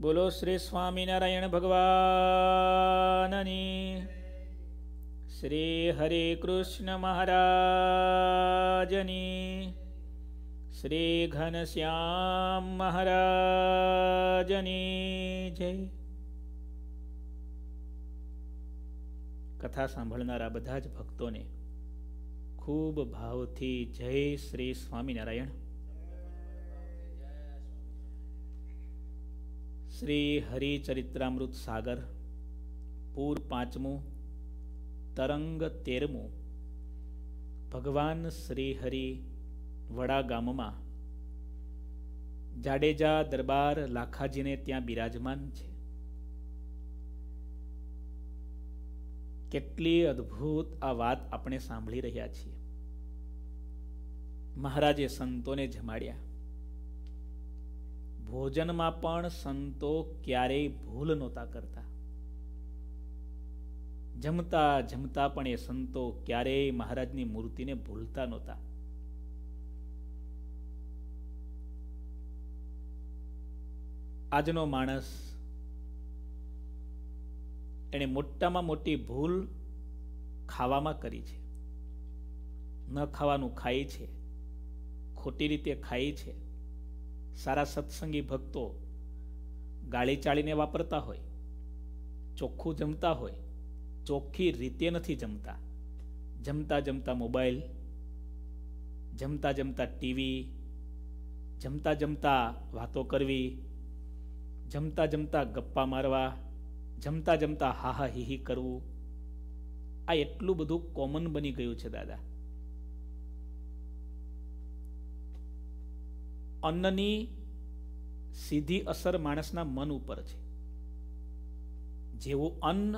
બોલો શ્રી સ્વામિનારાયણ ભગવાનની શ્રી હરે કૃષ્ણ મહારાજની શ્રી ઘનશ્યામ મહારાજની જય કથા સાંભળનારા બધા જ ભક્તોને ખૂબ ભાવથી જય શ્રી સ્વામિનારાયણ શ્રી હરિચરિત્રામૃત સાગર પૂર પાંચમું તરંગ તેરમું ભગવાન શ્રી હરિ વડા ગામમાં જાડેજા દરબાર લાખાજીને ત્યાં બિરાજમાન છે કેટલી અદ્ભુત આ વાત આપણે સાંભળી રહ્યા છીએ મહારાજે સંતોને જમાડ્યા ભોજનમાં પણ સંતો ક્યારેય ભૂલ નહોતા કરતા જમતા જમતા પણ એ સંતો ક્યારેય મહારાજની મૂર્તિને ભૂલતા નહોતા આજનો માણસ એણે મોટામાં મોટી ભૂલ ખાવામાં કરી છે ન ખાવાનું ખાય છે ખોટી રીતે ખાય છે સારા સત્સંગી ભક્તો ગાળી ચાળીને વાપરતા હોય ચોખ્ખું જમતા હોય ચોખ્ખી રીતે નથી જમતા જમતા જમતા મોબાઈલ જમતા જમતા ટીવી જમતા જમતા વાતો કરવી જમતા જમતા ગપ્પા મારવા જમતા જમતા હાહા હિહી કરવું આ એટલું બધું કોમન બની ગયું છે દાદા અન્નની સીધી અસર માણસના મન ઉપર છે જેવું અન્ન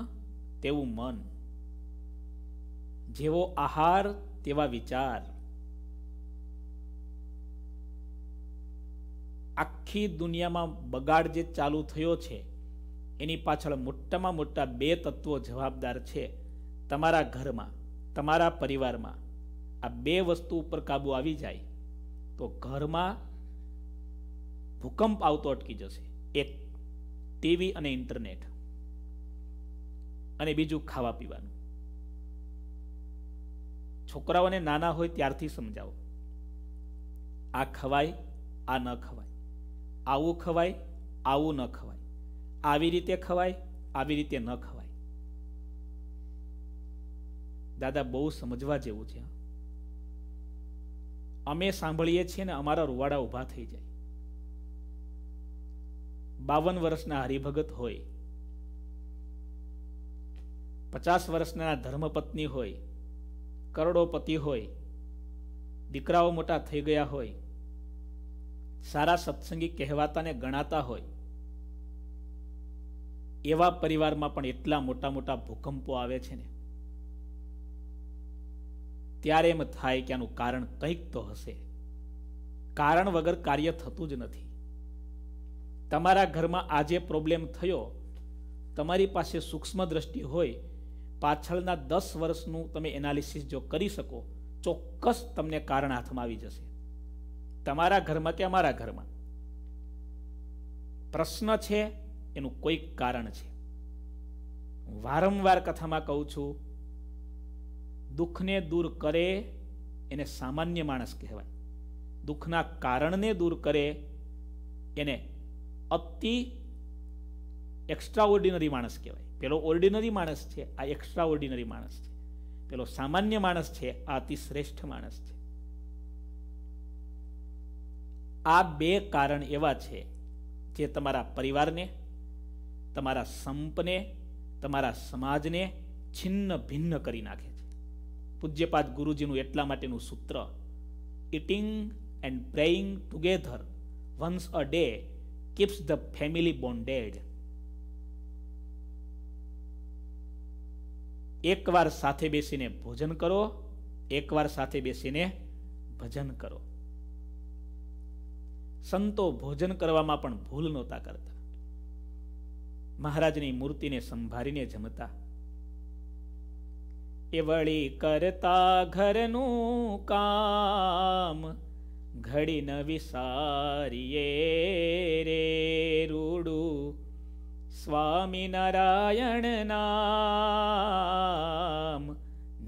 તેવું મન જેવો આહાર તેવા વિચાર આખી દુનિયામાં બગાડ જે ચાલુ થયો છે એની પાછળ મોટામાં મોટા બે તત્વો જવાબદાર છે તમારા ઘરમાં તમારા પરિવારમાં આ બે વસ્તુ ઉપર કાબુ આવી જાય તો ઘરમાં ભૂકંપ આવતો અટકી જશે એક ટીવી અને ઇન્ટરનેટ અને બીજું ખાવા પીવાનું છોકરાઓને નાના હોય ત્યારથી સમજાવો આ ખવાય આ ન ખવાય આવું ખવાય આવું ન ખવાય આવી રીતે ખવાય આવી રીતે ન ખવાય દાદા બહુ સમજવા જેવું છે અમે સાંભળીએ છીએ ને અમારા રૂવાડા ઊભા થઈ જાય બાવન વર્ષના હરિભગત હોય પચાસ વર્ષના ધર્મપત્ની હોય કરોડો પતિ હોય દીકરાઓ મોટા થઈ ગયા હોય સારા સત્સંગી કહેવાતાને ગણાતા હોય એવા પરિવારમાં પણ એટલા મોટા મોટા ભૂકંપો આવે છે ને ત્યારે એમ થાય કે આનું કારણ કંઈક તો હશે કારણ વગર કાર્ય થતું જ નથી તમારા ઘરમાં આજે પ્રોબ્લેમ થયો તમારી પાસે સૂક્ષ્મ દ્રષ્ટિ હોય પાછળના દસ વર્ષનું તમે એનાલિસિસ જો કરી શકો ચોક્કસ તમને કારણ હાથમાં આવી જશે તમારા ઘરમાં કે અમારા ઘરમાં પ્રશ્ન છે એનું કોઈક કારણ છે હું વારંવાર કથામાં કહું છું દુઃખને દૂર કરે એને સામાન્ય માણસ કહેવાય દુઃખના કારણને દૂર કરે એને અતિ એક્સ્ટ્રા ઓર્ડિનરી માણસ કહેવાય પેલો ઓર્ડિનરી માણસ છે આ એક્સ્ટ્રા ઓર્ડિનરી માણસ છે પેલો સામાન્ય માણસ છે આ અતિ શ્રેષ્ઠ માણસ છે આ બે કારણ એવા છે જે તમારા પરિવારને તમારા સંપને તમારા સમાજને છિન્ન ભિન્ન કરી નાખે છે પૂજ્યપાદ ગુરુજીનું એટલા માટેનું સૂત્ર eating and praying together once a day keeps the family bonded એકવાર સાથે બેસીને ભોજન કરો એકવાર સાથે બેસીને ભજન કરો સંતો ભોજન કરવામાં પણ ભૂલ નહોતા કરતા મહારાજની મૂર્તિને સંભાળીને જમતા એ વળી કરતા ઘરનું કામ ઘડી ન વિસારીએ રે રૂડુ સ્વામિનારાયણ નામ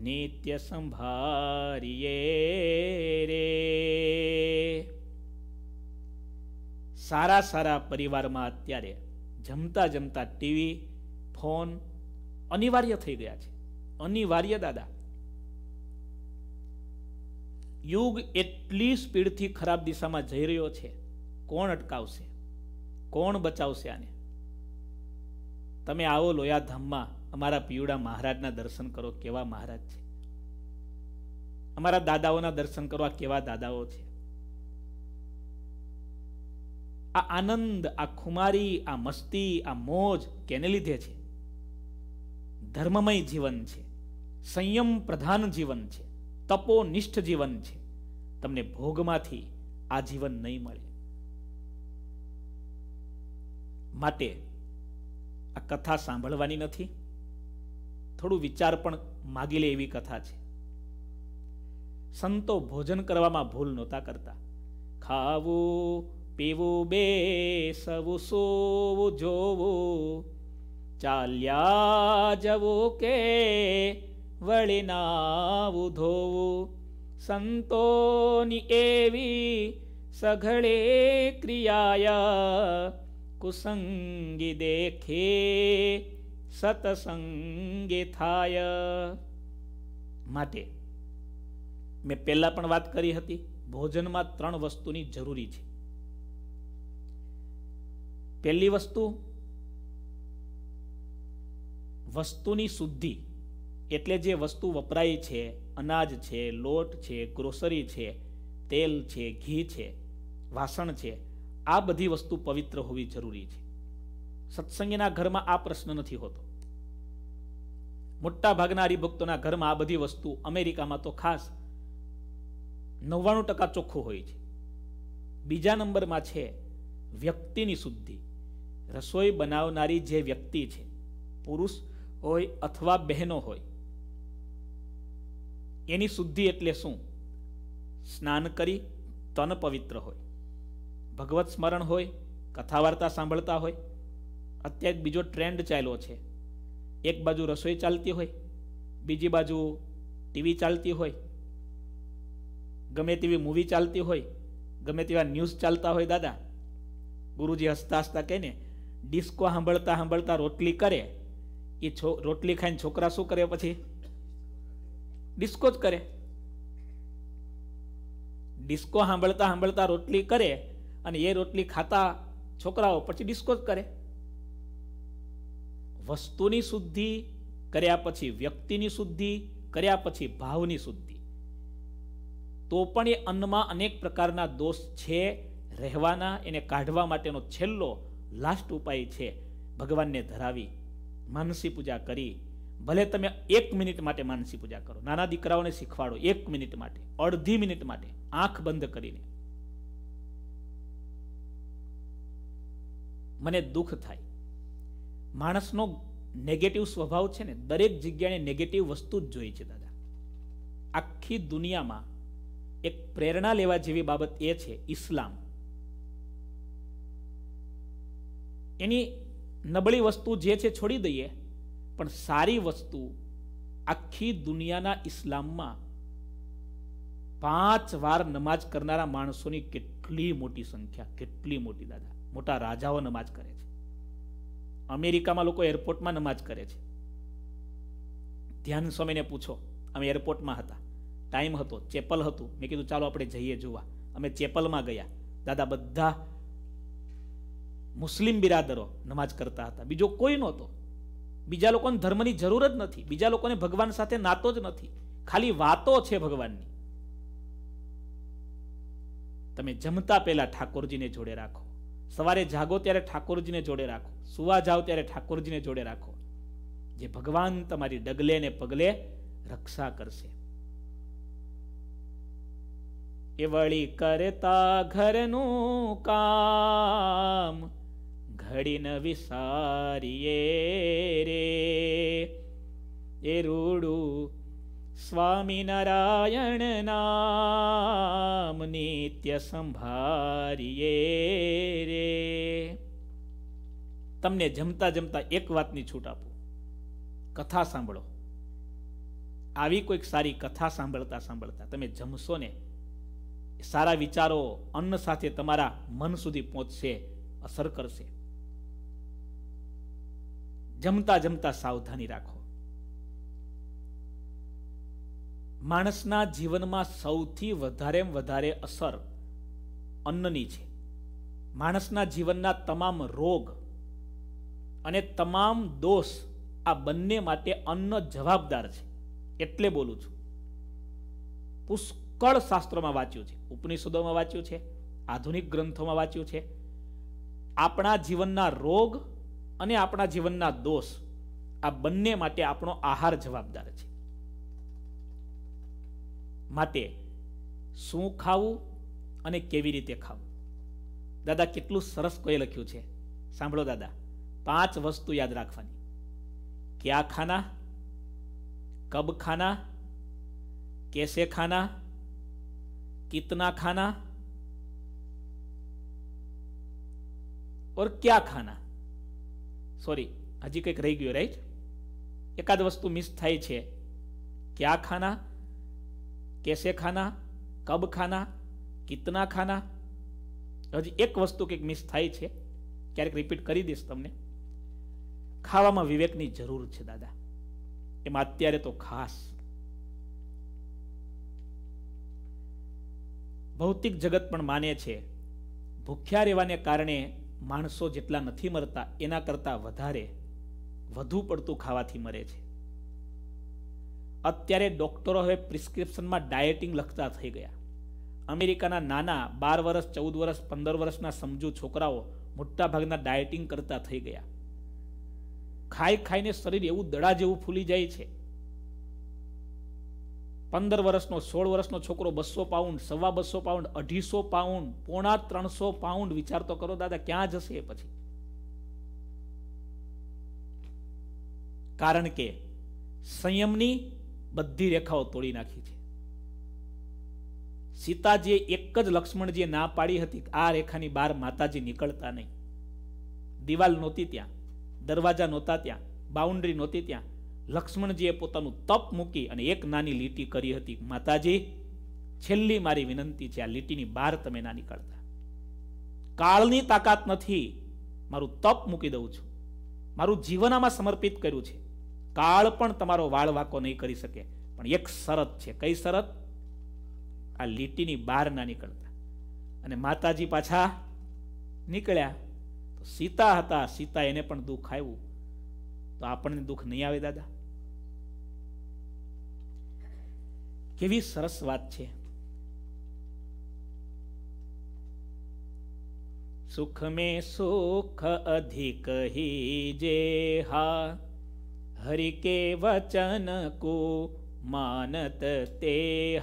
નિત્ય સંભારીએ રે સારા સારા પરિવારમાં અત્યારે જમતા જમતા ટીવી ફોન અનિવાર્ય થઈ ગયા છે અનિવાર્ય દાદા યુગ એટલી સ્પીડથી ખરાબ દિશામાં જઈ રહ્યો છે કોણ અટકાવશે કોણ બચાવશે આને તમે આવો લોયાધામમાં અમારા પિયુડા મહારાજના દર્શન કરો કેવા મહારાજ છે અમારા દાદાઓના દર્શન કરો આ કેવા દાદાઓ છે આ આનંદ આ ખુમારી આ મસ્તી આ મોજ કેને લીધે છે ધર્મમય જીવન છે સંયમ પ્રધાન જીવન છે તપોનિષ્ઠ જીવન છે તમને ભોગમાંથી આ જીવન નહીં મળે માટે આ કથા સાંભળવાની નથી થોડું વિચાર પણ માગી લે એવી કથા છે સંતો ભોજન કરવામાં ભૂલ નહોતા કરતા ખાવું પીવું બે સવું સૂવું જોવું ચાલ્યા જવું કે વળી નાવું ધોવું સંતોની એવી સઘળે ક્રિયાયા કુસંગી દેખે સતસંગે થાય માટે મેં પહેલાં પણ વાત કરી હતી ભોજનમાં ત્રણ વસ્તુની જરૂરી છે પહેલી વસ્તુ વસ્તુની શુદ્ધિ એટલે જે વસ્તુ વપરાય છે અનાજ છે લોટ છે ગ્રોસરી છે તેલ છે ઘી છે વાસણ છે આ બધી વસ્તુ પવિત્ર હોવી જરૂરી છે સત્સંગીના ઘરમાં આ પ્રશ્ન નથી હોતો મોટા ભાગના હરિભક્તોના ઘરમાં આ બધી વસ્તુ અમેરિકામાં તો ખાસ નવ્વાણું ટકા ચોખ્ખું હોય છે બીજા નંબરમાં છે વ્યક્તિની શુદ્ધિ રસોઈ બનાવનારી જે વ્યક્તિ છે પુરુષ હોય અથવા બહેનો હોય એની શુદ્ધિ એટલે શું સ્નાન કરી તન પવિત્ર હોય ભગવત સ્મરણ હોય કથા વાર્તા સાંભળતા હોય અત્યારે બીજો ટ્રેન્ડ ચાલ્યો છે એક બાજુ રસોઈ ચાલતી હોય બીજી બાજુ ટીવી ચાલતી હોય ગમે તેવી મૂવી ચાલતી હોય ગમે તેવા ન્યૂઝ ચાલતા હોય દાદા ગુરુજી હસતા હસતા કહે ને ડિસ્કો સાંભળતા સાંભળતા રોટલી કરે એ છો રોટલી ખાઈને છોકરા શું કરે પછી ડિસ્કો જ કરે ડિસ્કો સાંભળતા સાંભળતા રોટલી કરે અને એ રોટલી ખાતા છોકરાઓ પછી ડિસ્કો જ કરે વસ્તુની શુદ્ધિ કર્યા પછી વ્યક્તિની શુદ્ધિ કર્યા પછી ભાવની શુદ્ધિ તો પણ એ અન્નમાં અનેક પ્રકારના દોષ છે રહેવાના એને કાઢવા માટેનો છેલ્લો લાસ્ટ ઉપાય છે ભગવાનને ધરાવી માનસી પૂજા કરી ભલે તમે એક મિનિટ માટે માનસી પૂજા કરો નાના દીકરાઓને શીખવાડો એક મિનિટ માટે અડધી મિનિટ માટે આંખ બંધ કરીને મને દુઃખ થાય માણસનો નેગેટિવ સ્વભાવ છે ને દરેક જગ્યાએ નેગેટિવ વસ્તુ જ જોઈએ છે દાદા આખી દુનિયામાં એક પ્રેરણા લેવા જેવી બાબત એ છે ઇસ્લામ એની નબળી વસ્તુ જે છે છોડી દઈએ પણ સારી વસ્તુ આખી દુનિયાના ઇસ્લામમાં પાંચ વાર નમાઝ કરનારા માણસોની કેટલી મોટી સંખ્યા કેટલી મોટી દાદા મોટા રાજાઓ નમાઝ કરે છે અમેરિકામાં લોકો એરપોર્ટમાં નમાઝ કરે છે ધ્યાન સ્વામીને પૂછો અમે એરપોર્ટમાં હતા ટાઈમ હતો ચેપલ હતું મેં કીધું ચાલો આપણે જઈએ જોવા અમે ચેપલમાં ગયા દાદા બધા મુસ્લિમ બિરાદરો નમાઝ કરતા હતા બીજો કોઈ નહોતો બીજા લોકોને ધર્મની જરૂર જ નથી બીજા લોકોને ભગવાન સાથે નાતો જ નથી ખાલી વાતો છે ભગવાનની તમે જમતા પહેલા ઠાકોરજીને જોડે રાખો સવારે જાગો ત્યારે ઠાકોરજીને જોડે રાખો સુવા જાઓ ત્યારે ઠાકોરજીને જોડે રાખો જે ભગવાન તમારી ડગલે ને પગલે રક્ષા કરશે એ વળી કરતા ઘરનું કામ ઘડી ઘડીન વિસારીએ રે એ રૂડું સ્વામિનારાયણ નામ નિત્ય સંભારીએ રે તમને જમતા જમતા એક વાતની છૂટ આપું કથા સાંભળો આવી કોઈક સારી કથા સાંભળતા સાંભળતા તમે જમશો ને સારા વિચારો અન્ન સાથે તમારા મન સુધી પહોંચશે અસર કરશે જમતા જમતા સાવધાની રાખો માણસના જીવનમાં સૌથી વધારે વધારે અસર અન્નની છે માણસના જીવનના તમામ રોગ અને તમામ દોષ આ બંને માટે અન્ન જવાબદાર છે એટલે બોલું છું પુષ્કળ શાસ્ત્રોમાં વાંચ્યું છે ઉપનિષદોમાં વાંચ્યું છે આધુનિક ગ્રંથોમાં વાંચ્યું છે આપણા જીવનના રોગ અને આપણા જીવનના દોષ આ બંને માટે આપણો આહાર જવાબદાર છે માટે શું ખાવું અને કેવી રીતે ખાવું દાદા કેટલું સરસ કોઈ લખ્યું છે સાંભળો દાદા પાંચ વસ્તુ યાદ રાખવાની ક્યાં ખાના કબ ખાના કેસે ખાના કિતના ખાના ઓર क्या ખાના સોરી હજી કંઈક રહી ગયું રાઈટ એકાદ વસ્તુ મિસ થાય છે ક્યાં ખાના કેસે ખાના કબ ખાના કિતના ખાના હજી એક વસ્તુ કંઈક મિસ થાય છે ક્યારેક રિપીટ કરી દઈશ તમને ખાવામાં વિવેકની જરૂર છે દાદા એમાં અત્યારે તો ખાસ ભૌતિક જગત પણ માને છે ભૂખ્યા રહેવાને કારણે માણસો જેટલા નથી મરતા એના કરતાં વધારે વધુ પડતું ખાવાથી મરે છે અત્યારે ડૉક્ટરો હવે પ્રિસ્ક્રિપ્શનમાં ડાયટિંગ લખતા થઈ ગયા અમેરિકાના નાના બાર વર્ષ ચૌદ વર્ષ પંદર વર્ષના સમજુ છોકરાઓ મોટાભાગના ડાયટિંગ કરતા થઈ ગયા ખાઈ ખાઈને શરીર એવું દડા જેવું ફૂલી જાય છે પંદર વર્ષનો સોળ વર્ષનો છોકરો બસો પાઉન્ડ સવા બસો પાઉન્ડ અઢીસો પાઉન્ડ પોણા ત્રણસો પાઉન્ડ વિચારતો કરો દાદા ક્યાં જશે પછી કારણ કે સંયમની બધી રેખાઓ તોડી નાખી છે સીતાજીએ એક જ લક્ષ્મણજીએ ના પાડી હતી આ રેખાની બહાર માતાજી નીકળતા નહીં દિવાલ નહોતી ત્યાં દરવાજા નહોતા ત્યાં બાઉન્ડ્રી નહોતી ત્યાં લક્ષ્મણજીએ પોતાનું તપ મૂકી અને એક નાની લીટી કરી હતી માતાજી છેલ્લી મારી વિનંતી છે આ લીટીની બહાર તમે ના નીકળતા કાળની તાકાત નથી મારું તપ મૂકી દઉં છું મારું જીવન આમાં સમર્પિત કર્યું છે કાળ પણ તમારો વાળ વાકો નહીં કરી શકે પણ એક શરત છે કઈ શરત આ લીટીની બહાર ના નીકળતા અને માતાજી પાછા નીકળ્યા તો સીતા હતા સીતા એને પણ દુઃખ આવ્યું તો આપણને દુઃખ નહીં આવે દાદા કેવી સરસ વાત છે સુખ મેં સુખ અધિક હી જે હા હરિ કે વચન કો માનત તે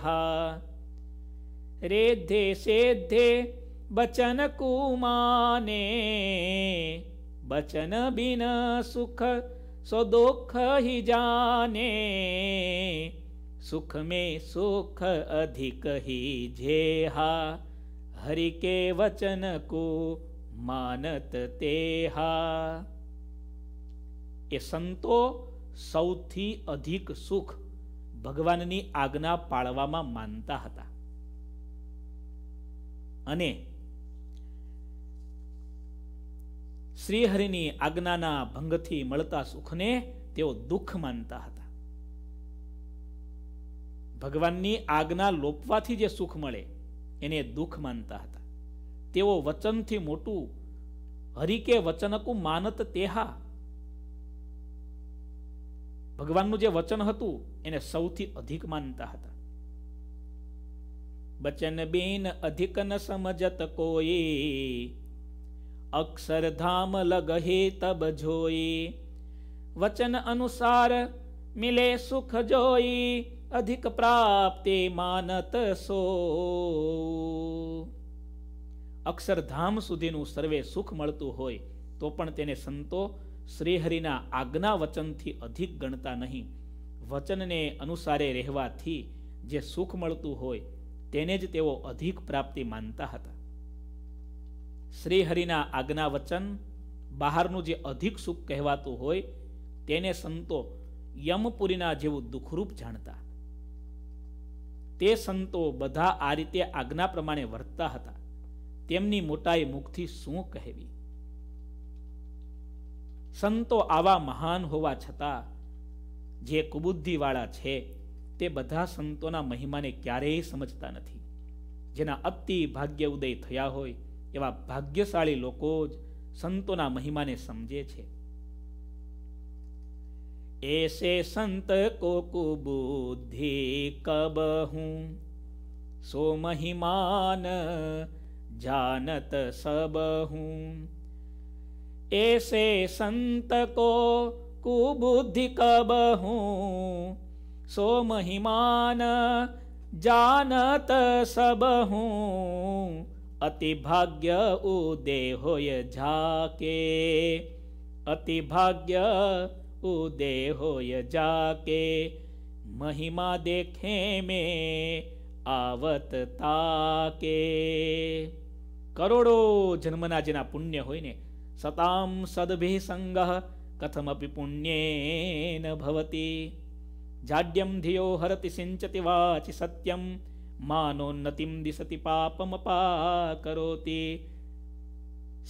હા રેધે સેધે બચન કુ માને બચન બિન સુખ સો દુઃખ હિ જાને સુખ મેં સુખ અધિક હી જે હા હરિ કે વચન કો માનત તે હા એ સંતો સૌથી અધિક સુખ ભગવાનની આજ્ઞા પાળવામાં માનતા હતા અને શ્રીહરિની આજ્ઞાના ભંગથી મળતા સુખને તેઓ દુઃખ માનતા હતા ભગવાનની આજ્ઞા લોપવાથી જે સુખ મળે એને દુઃખ માનતા હતા તેઓ વચનથી મોટું હરિકે વચનકુ માનત તેહા ભગવાનનું જે વચન હતું એને સૌથી અધિક માનતા હતા બચન બેન અધિક ન સમજત કોઈ અક્ષરધામ લગહે તબ જોઈ વચન અનુસાર મિલે સુખ જોઈ અધિક પ્રાપ્તિ માનત સો અક્ષરધામ સુધીનું સર્વે સુખ મળતું હોય તો પણ તેને સંતો શ્રીહરિના આજ્ઞા વચનથી અધિક ગણતા નહીં વચનને અનુસારે રહેવાથી જે સુખ મળતું હોય તેને જ તેઓ અધિક પ્રાપ્તિ માનતા હતા શ્રીહરિના આજ્ઞા વચન બહારનું જે અધિક સુખ કહેવાતું હોય તેને સંતો યમપુરીના જેવું દુઃખરૂપ જાણતા તે સંતો બધા આ રીતે આજ્ઞા પ્રમાણે વર્તતા હતા તેમની મોટાઈ મુખથી શું કહેવી સંતો આવા મહાન હોવા છતાં જે કુબુદ્ધિવાળા છે તે બધા સંતોના મહિમાને ક્યારેય સમજતા નથી જેના અતિ ભાગ્ય ઉદય થયા હોય એવા ભાગ્યશાળી લોકો જ સંતોના મહિમાને સમજે છે ऐसे संत को कुबुद्धि कब हूँ सो महिमान जानत सब हूँ ऐसे संत को कुबुद्धि कब हूँ सो महिमान जानत सब हूँ अति भाग्य उदय होय झाके अति भाग्य उदय होय जाके महिमा देखे में આવત તાકે કરોડો જન્મના જેના પુણ્ય હોય ને સતામ સદભિ સંગહ કથમપિ પુણ્યેન ભવતી જાડ્યમ ધિયો હરતિ સિંચતિ વાચિ સત્યમ માનોન્નતિમ દિશતિ પાપમ પા કરોતી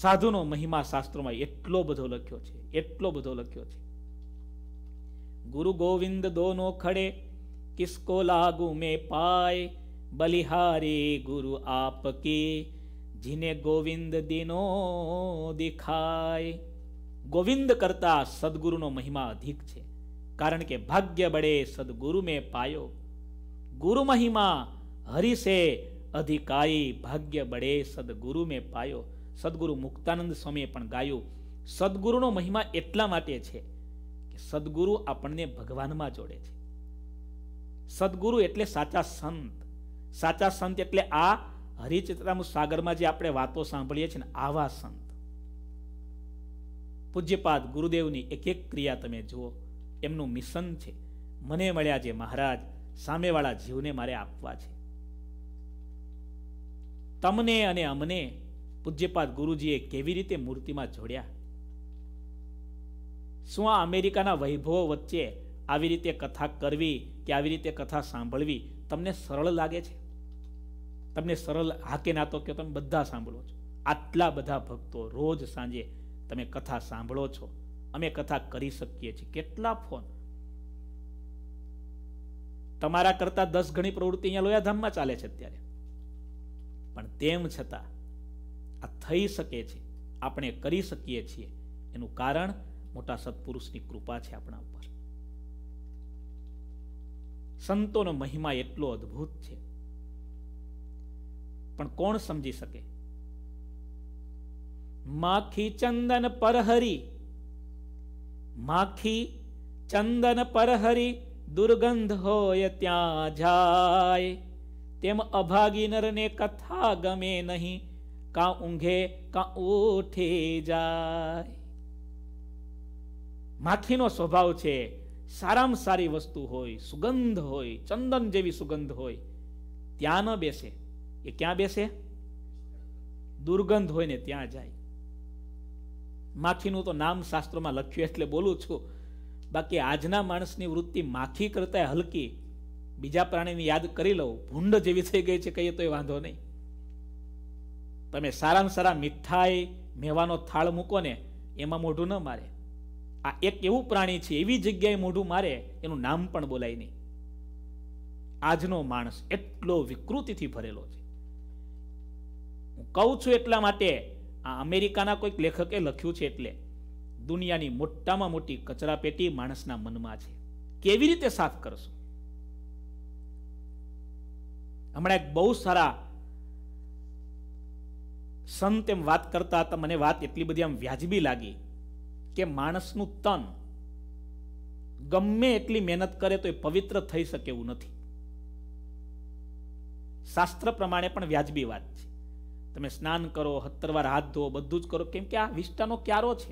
સાધુનો મહિમા શાસ્ત્રોમાં એટલો બધો લખ્યો છે એટલો બધો લખ્યો છે गुरु गोविंद दोनों खड़े किसको लागू में पाए बलिहारे गुरु आपके जिन्हें गोविंद दिनो दिखाए ગોવિંદ કરતા સદગુરુનો મહિમા અધિક છે કારણ કે ભાગ્ય બળે સદગુરુ મેં પાયો ગુરુ મહિમા હરિસે અધિકારી ભાગ્ય બળે સદગુરુ મેં પાયો સદગુરુ મુક્તાનંદ સ્વામીએ પણ ગાયું સદગુરુનો મહિમા એટલા માટે છે સદગુરુ આપણને ભગવાનમાં જોડે છે સદગુરુ એટલે સાચા સંત સાચા સંત એટલે આ હરિચિત્રામૃત સાગરમાં જે આપણે વાતો સાંભળીએ છીએ ને આવા સંત પૂજ્યપાદ ગુરુદેવની એક એક ક્રિયા તમે જુઓ એમનું મિશન છે મને મળ્યા જે મહારાજ સામેવાળા જીવને મારે આપવા છે તમને અને અમને પૂજ્યપાદ ગુરુજીએ કેવી રીતે મૂર્તિમાં જોડ્યા શું આ અમેરિકાના વૈભવો વચ્ચે આવી રીતે કથા કરવી કે આવી રીતે કથા સાંભળવી તમને સરળ લાગે છે તમને સરળ હા કે ના તો કે તમે બધા સાંભળો છો આટલા બધા ભક્તો રોજ સાંજે તમે કથા સાંભળો છો અમે કથા કરી શકીએ છીએ કેટલા ફોન તમારા કરતા દસ ઘણી પ્રવૃત્તિ અહીંયા લોયાધામમાં ચાલે છે અત્યારે પણ તેમ છતાં આ થઈ શકે છે આપણે કરી શકીએ છીએ એનું કારણ મોટા સત્પુરુષની કૃપા છે આપણા ઉપર સંતોનો મહિમા એટલો અદ્ભુત છે પણ કોણ સમજી શકે માખી ચંદન પરહરી માખી ચંદન પરહરી દુર્ગંધ હોય ત્યાં જાય તેમ અભાગી નરને કથા ગમે નહીં કાં ઊંઘે કાં ઉઠે જાય માખીનો સ્વભાવ છે સારામાં સારી વસ્તુ હોય સુગંધ હોય ચંદન જેવી સુગંધ હોય ત્યાં ન બેસે એ ક્યાં બેસે દુર્ગંધ હોય ને ત્યાં જાય માખીનું તો નામ શાસ્ત્રોમાં લખ્યું એટલે બોલું છું બાકી આજના માણસની વૃત્તિ માખી કરતા હલકી બીજા પ્રાણીની યાદ કરી લઉં ભૂંડ જેવી થઈ ગઈ છે કહીએ તો એ વાંધો નહીં તમે સારામાં સારા મીઠાઈ મેવાનો થાળ મૂકો ને એમાં મોઢું ન મારે આ એક એવું પ્રાણી છે એવી જગ્યાએ મોઢું મારે એનું નામ પણ બોલાય નહીં આજનો માણસ એટલો વિકૃતિથી ભરેલો છે હું કહું છું એટલા માટે આ અમેરિકાના કોઈક લેખકે લખ્યું છે એટલે દુનિયાની મોટામાં મોટી કચરાપેટી માણસના મનમાં છે કેવી રીતે સાફ કરશો હમણાં એક બહુ સારા સંત એમ વાત કરતા હતા મને વાત એટલી બધી આમ વ્યાજબી લાગી કે માણસનું તન ગમે એટલી મહેનત કરે તો એ પવિત્ર થઈ શકે એવું નથી શાસ્ત્ર પ્રમાણે પણ વ્યાજબી વાત છે તમે સ્નાન કરો હત્તરવાર હાથ ધો બધું જ કરો કેમ કે આ વિષ્ટાનો ક્યારો છે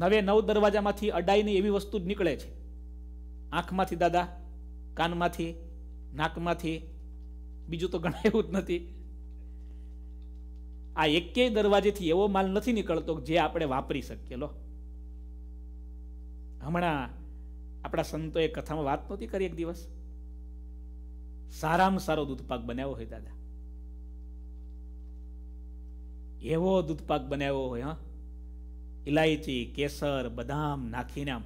નવે નવ દરવાજામાંથી અડાઈની એવી વસ્તુ જ નીકળે છે આંખમાંથી દાદા કાનમાંથી નાકમાંથી બીજું તો ઘણા એવું જ નથી આ એકેય દરવાજેથી એવો માલ નથી નીકળતો જે આપણે વાપરી શકીએ લો હમણાં આપણા સંતોએ કથામાં વાત નહોતી કરી એક દિવસ સારામાં સારો દૂધપાક બનાવ્યો હોય દાદા એવો દૂધપાક બનાવ્યો હોય હા ઇલાયચી કેસર બદામ નાખીને આમ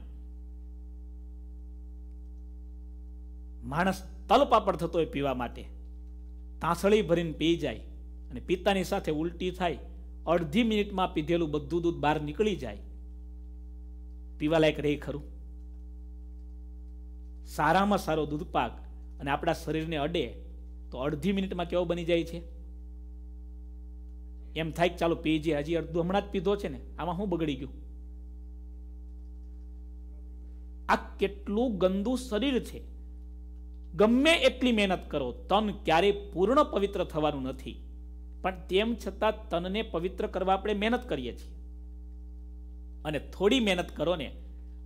માણસ તલપાપડ થતો હોય પીવા માટે તાંસળી ભરીને પી જાય અને પિતાની સાથે ઉલટી થાય અડધી મિનિટમાં પીધેલું બધું દૂધ બહાર નીકળી જાય પીવાલાયક રહી ખરું સારામાં સારો દૂધ પાક અને આપણા શરીરને અડે તો અડધી મિનિટમાં કેવો બની જાય છે એમ થાય કે ચાલો પીજે હજી અડધું હમણાં જ પીધો છે ને આમાં હું બગડી ગયું આ કેટલું ગંદુ શરીર છે ગમે એટલી મહેનત કરો તન ક્યારેય પૂર્ણ પવિત્ર થવાનું નથી પણ તેમ છતાં તનને પવિત્ર કરવા આપણે મહેનત કરીએ છીએ અને થોડી મહેનત કરો ને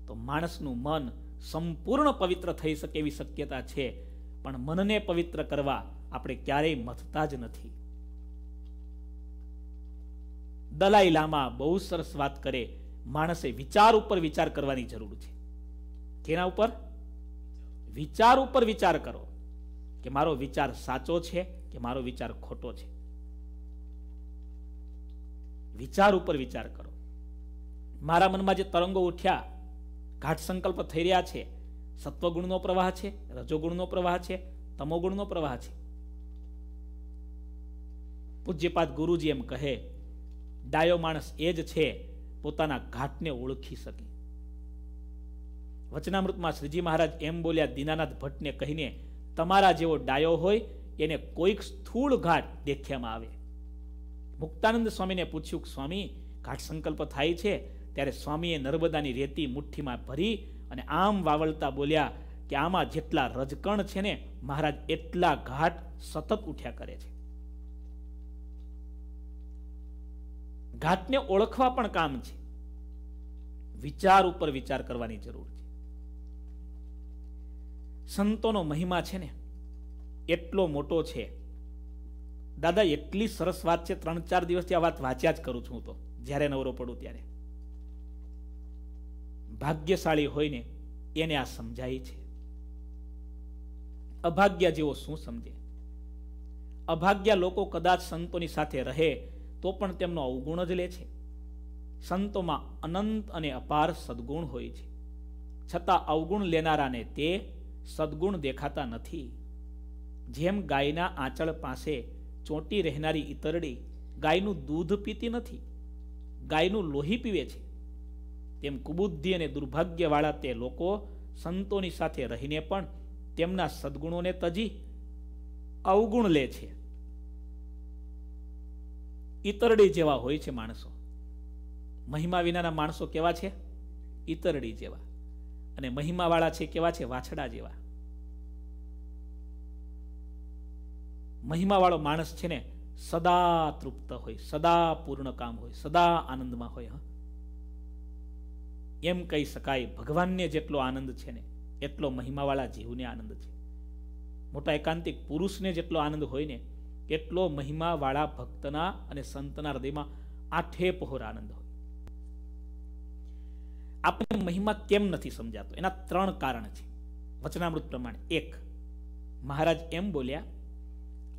તો માણસનું મન સંપૂર્ણ પવિત્ર થઈ શકે એવી શક્યતા છે પણ મનને પવિત્ર કરવા આપણે ક્યારેય મથતા જ નથી દલાઈ લામા બહુ સરસ વાત કરે માણસે વિચાર ઉપર વિચાર કરવાની જરૂર છે કેના ઉપર વિચાર ઉપર વિચાર કરો કે મારો વિચાર સાચો છે કે મારો વિચાર ખોટો છે વિચાર ઉપર વિચાર કરો મારા મનમાં જે તરંગો ઉઠ્યા ઘાટ સંકલ્પ થઈ રહ્યા છે સત્વગુણનો પ્રવાહ છે રજોગુણનો પ્રવાહ છે તમોગુણનો પ્રવાહ છે પૂજ્યપાદ ગુરુજી એમ કહે ડાયો માણસ એ જ છે પોતાના ઘાટને ઓળખી શકે વચનામૃતમાં શ્રીજી મહારાજ એમ બોલ્યા દીનાનાથ ભટ્ટને કહીને તમારા જેવો ડાયો હોય એને કોઈક સ્થૂળ ઘાટ દેખ્યામાં આવે મુક્તાનંદ સ્વામીને પૂછ્યું કે સ્વામી ઘાટ સંકલ્પ થાય છે ત્યારે સ્વામીએ નર્મદાની રેતી મુઠ્ઠીમાં ભરી અને આમ વાવળતા બોલ્યા કે આમાં જેટલા રજકણ છે ને મહારાજ એટલા ઘાટ સતત ઉઠ્યા કરે છે ઘાટને ઓળખવા પણ કામ છે વિચાર ઉપર વિચાર કરવાની જરૂર છે સંતોનો મહિમા છે ને એટલો મોટો છે દાદા એટલી સરસ વાત છે ત્રણ ચાર દિવસથી આ વાત વાંચ્યા જ કરું છું હું તો જ્યારે નવરો પડું ત્યારે ભાગ્યશાળી હોય ને એને આ સમજાય છે અભાગ્યા જેવો શું સમજે અભાગ્ય લોકો કદાચ સંતોની સાથે રહે તો પણ તેમનો અવગુણ જ લે છે સંતોમાં અનંત અને અપાર સદગુણ હોય છે છતાં અવગુણ લેનારાને તે સદગુણ દેખાતા નથી જેમ ગાયના આંચળ પાસે ચોંટી રહેનારી ઈતરડી ગાયનું દૂધ પીતી નથી ગાયનું લોહી પીવે છે તેમ કુબુદ્ધિ અને દુર્ભાગ્યવાળા તે લોકો સંતોની સાથે રહીને પણ તેમના સદગુણોને તજી અવગુણ લે છે ઈતરડી જેવા હોય છે માણસો મહિમા વિનાના માણસો કેવા છે ઈતરડી જેવા અને મહિમાવાળા છે કેવા છે વાછડા જેવા મહિમાવાળો માણસ છે ને સદા તૃપ્ત હોય સદા પૂર્ણ કામ હોય સદા આનંદમાં હોય હા એમ કહી શકાય ભગવાનને જેટલો આનંદ છે ને એટલો મહિમાવાળા જીવને આનંદ છે મોટા એકાંતિક પુરુષને જેટલો આનંદ હોય ને એટલો મહિમાવાળા ભક્તના અને સંતના હૃદયમાં આઠે પહોર આનંદ હોય આપણે મહિમા કેમ નથી સમજાતો એના ત્રણ કારણ છે વચનામૃત પ્રમાણે એક મહારાજ એમ બોલ્યા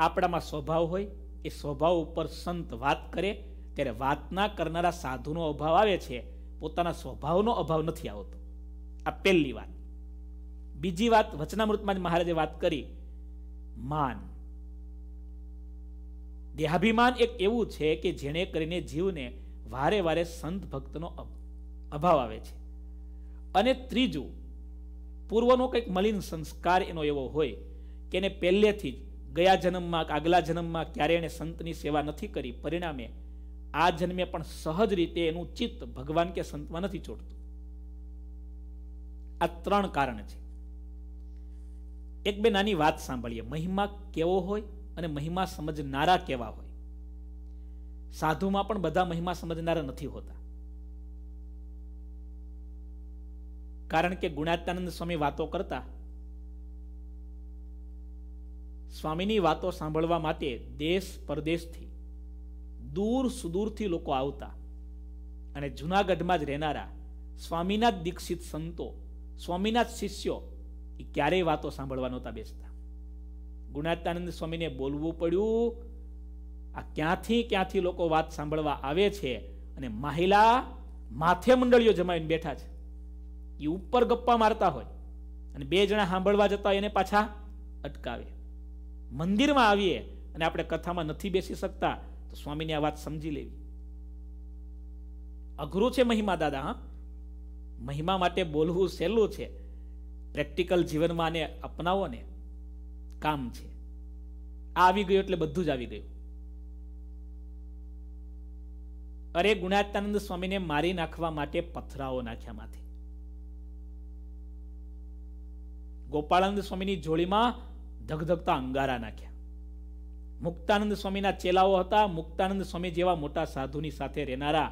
આપણામાં સ્વભાવ હોય એ સ્વભાવ ઉપર સંત વાત કરે ત્યારે વાતના કરનારા સાધુનો અભાવ આવે છે પોતાના સ્વભાવનો અભાવ નથી આવતો આ પહેલી વાત બીજી વાત વચનામૃતમાં જ મહારાજે વાત કરી માન દેહાભિમાન એક એવું છે કે જેણે કરીને જીવને વારે વારે સંત ભક્તનો અભાવ આવે છે અને ત્રીજું પૂર્વનો કંઈક મલિન સંસ્કાર એનો એવો હોય કે એને પહેલેથી જ ગયા જન્મમાં આગલા જન્મમાં ક્યારે એણે સંતની સેવા નથી કરી પરિણામે આ જન્મે પણ સહજ રીતે એનું ચિત્ત ભગવાન કે સંતમાં નથી જોડતું આ ત્રણ કારણ છે એક બે નાની વાત સાંભળીએ મહિમા કેવો હોય અને મહિમા સમજનારા કેવા હોય સાધુમાં પણ બધા મહિમા સમજનારા નથી હોતા કારણ કે ગુણાત્યાનંદ સ્વામી વાતો કરતા સ્વામીની વાતો સાંભળવા માટે દેશ પરદેશથી દૂર સુદૂરથી લોકો આવતા અને જૂનાગઢમાં જ રહેનારા સ્વામીનાથ દીક્ષિત સંતો સ્વામીનાથ શિષ્યો એ ક્યારેય વાતો સાંભળવા નહોતા બેસતા ગુણાત્યાનંદ સ્વામીને બોલવું પડ્યું આ ક્યાંથી ક્યાંથી લોકો વાત સાંભળવા આવે છે અને માહિલા માથે મંડળીઓ જમાવીને બેઠા છે એ ઉપર ગપ્પા મારતા હોય અને બે જણા સાંભળવા જતા એને પાછા અટકાવે મંદિરમાં આવીએ અને આપણે કથામાં નથી બેસી શકતા તો સ્વામીની આ વાત સમજી લેવી અઘરું છે મહિમા દાદા હા મહિમા માટે બોલવું સહેલું છે પ્રેક્ટિકલ જીવનમાં આને અપનાવો ને કામ છે આ આવી ગયું એટલે બધું જ આવી ગયું અરે ગુણાત્યાનંદ સ્વામીને મારી નાખવા માટે પથરાઓ નાખ્યા માથે ગોપાળાનંદ સ્વામીની જોડીમાં ધગધગતા અંગારા નાખ્યા મુક્તાનંદ સ્વામીના ચેલાઓ હતા મુક્તાનંદ સ્વામી જેવા મોટા સાધુની સાથે રહેનારા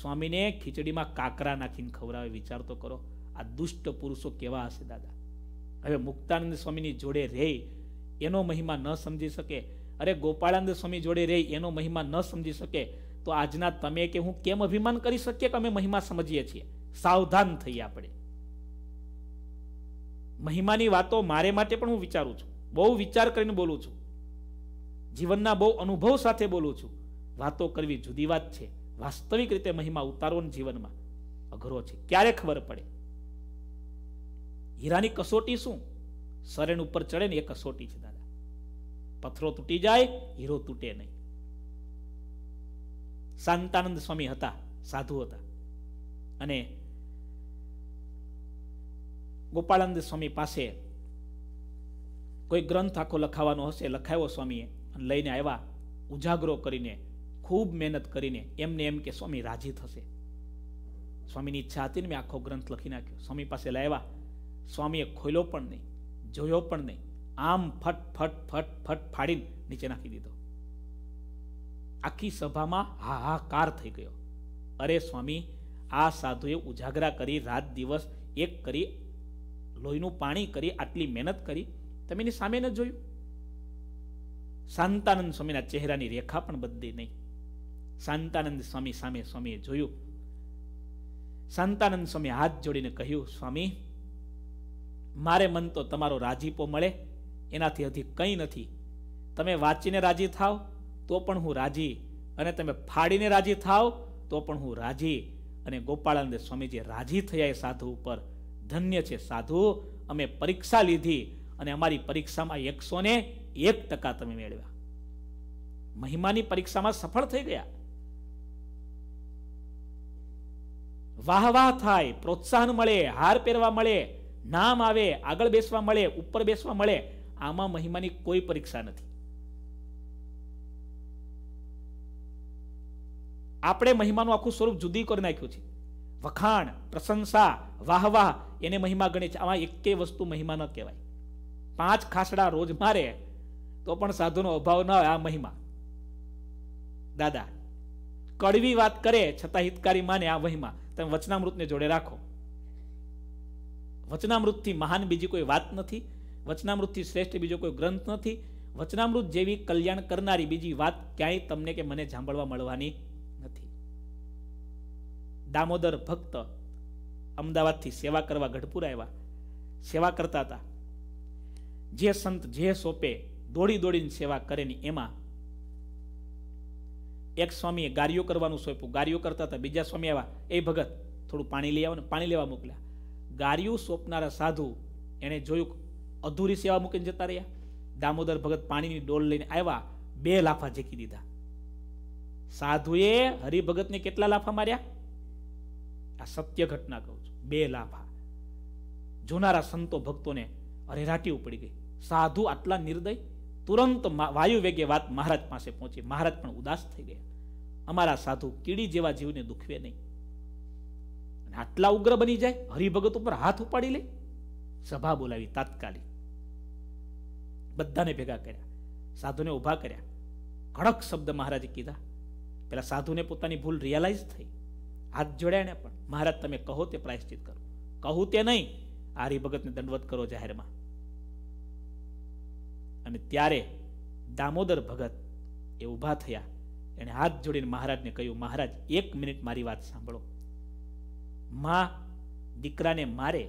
સ્વામીને ખીચડીમાં કાકરા નાખીને ખવડાવે વિચાર તો કરો આ દુષ્ટ પુરુષો કેવા હશે દાદા હવે મુક્તાનંદ સ્વામીની જોડે રહે એનો મહિમા ન સમજી શકે અરે ગોપાળાનંદ સ્વામી જોડે રહે એનો મહિમા ન સમજી શકે તો આજના તમે કે હું કેમ અભિમાન કરી શકીએ કે અમે મહિમા સમજીએ છીએ સાવધાન થઈએ આપણે મહિમાની વાતો મારે માટે પણ હું વિચારું છું બહુ વિચાર કરીને બોલું છું જીવનના બહુ અનુભવ સાથે બોલું છું વાતો કરવી જુદી વાત છે વાસ્તવિક રીતે મહિમા ઉતારવો જીવનમાં અઘરો છે ક્યારે ખબર પડે હીરાની કસોટી શું શરણ ઉપર ચડે ને એ કસોટી છે દાદા પથરો તૂટી જાય હીરો તૂટે નહીં શાંતાનંદ સ્વામી હતા સાધુ હતા અને ગોપાળાનંદ સ્વામી પાસે કોઈ ગ્રંથ આખો લખાવાનો હશે લખાયો સ્વામીએ અને લઈને આવ્યા ઉજાગરો કરીને ખૂબ મહેનત કરીને એમને એમ કે સ્વામી રાજી થશે સ્વામીની ઈચ્છા હતી ને મેં આખો ગ્રંથ લખી નાખ્યો સ્વામી પાસે લાવ્યા સ્વામીએ ખોલ્યો પણ નહીં જોયો પણ નહીં આમ ફટ ફટ ફટ ફટ ફાડીને નીચે નાખી દીધો આખી સભામાં હાહાકાર થઈ ગયો અરે સ્વામી આ સાધુએ ઉજાગરા કરી રાત દિવસ એક કરી લોહીનું પાણી કરી આટલી મહેનત કરી તમે એની સામે ન જોયું શાંતાનંદ સ્વામીના ચહેરાની રેખા પણ બદલી નહીં શાંતાનંદ સ્વામી સામે સ્વામીએ જોયું શાંતાનંદ સ્વામી હાથ જોડીને કહ્યું સ્વામી મારે મન તો તમારો રાજીપો મળે એનાથી હજી કંઈ નથી તમે વાંચીને રાજી થાવ તો પણ હું રાજી અને તમે ફાડીને રાજી થાવ તો પણ હું રાજી અને ગોપાળાનંદ સ્વામી જે રાજી થયા એ સાધુ ઉપર ધન્ય છે સાધુ અમે પરીક્ષા લીધી અને અમારી પરીક્ષામાં એકસો ને એક ટકા તમે મેળવ્યા મહિમાની પરીક્ષામાં સફળ થઈ ગયા વાહ વાહ થાય પ્રોત્સાહન મળે હાર પહેરવા મળે નામ આવે આગળ બેસવા મળે ઉપર બેસવા મળે આમાં મહિમાની કોઈ પરીક્ષા નથી આપણે મહિમાનું આખું સ્વરૂપ જુદી કરી નાખ્યું છે વખાણ પ્રશંસા વાહ વાહ એને મહિમા ગણે છે આમાં એકે વસ્તુ મહિમા ન કહેવાય પાંચ ખાસડા રોજ મારે તો પણ સાધુનો અભાવ ન હોય આ મહિમા દાદા કડવી વાત કરે છતાં હિતકારી માને આ મહિમા તમે વચનામૃતને જોડે રાખો વચનામૃતથી મહાન બીજી કોઈ વાત નથી વચનામૃતથી શ્રેષ્ઠ બીજો કોઈ ગ્રંથ નથી વચનામૃત જેવી કલ્યાણ કરનારી બીજી વાત ક્યાંય તમને કે મને સાંભળવા મળવાની નથી દામોદર ભક્ત અમદાવાદથી સેવા કરવા ગઢપુર આવ્યા સેવા કરતા હતા જે સંત જે સોંપે દોડી દોડીને સેવા કરે ને એમાં એક સ્વામીએ ગાર્યો કરવાનું સોંપ્યું ગાર્યો કરતા હતા બીજા સ્વામી આવ્યા એ ભગત થોડું પાણી લઈ આવો ને પાણી લેવા મોકલ્યા ગાર્યું સોંપનારા સાધુ એણે જોયું અધૂરી સેવા મૂકીને જતા રહ્યા દામોદર ભગત પાણીની ડોલ લઈને આવ્યા બે લાફા ઝેકી દીધા સાધુએ હરિભગતને કેટલા લાફા માર્યા આ સત્ય ઘટના કહું છું બે લાફા જોનારા સંતો ભક્તોને અરેરાટી ઉપડી ગઈ સાધુ આટલા નિર્દય તુરંત વાયુ વેગે વાત મહારાજ પાસે પહોંચી મહારાજ પણ ઉદાસ થઈ ગયા અમારા સાધુ કીડી જેવા જીવને દુખવે નહીં અને આટલા ઉગ્ર બની જાય હરિભગત ઉપર હાથ ઉપાડી લે સભા બોલાવી તાત્કાલિક બધાને ભેગા કર્યા સાધુને ઉભા કર્યા કડક શબ્દ મહારાજે કીધા પેલા સાધુને પોતાની ભૂલ રિયલાઇઝ થઈ હાથ જોડ્યા ને પણ મહારાજ તમે કહો તે પ્રાયશ્ચિત કરો કહું તે નહીં આ હરિભગતને દંડવત કરો જાહેરમાં અને ત્યારે દામોદર ભગત એ ઊભા થયા એણે હાથ જોડીને મહારાજને કહ્યું મહારાજ એક મિનિટ મારી વાત સાંભળો માં દીકરાને મારે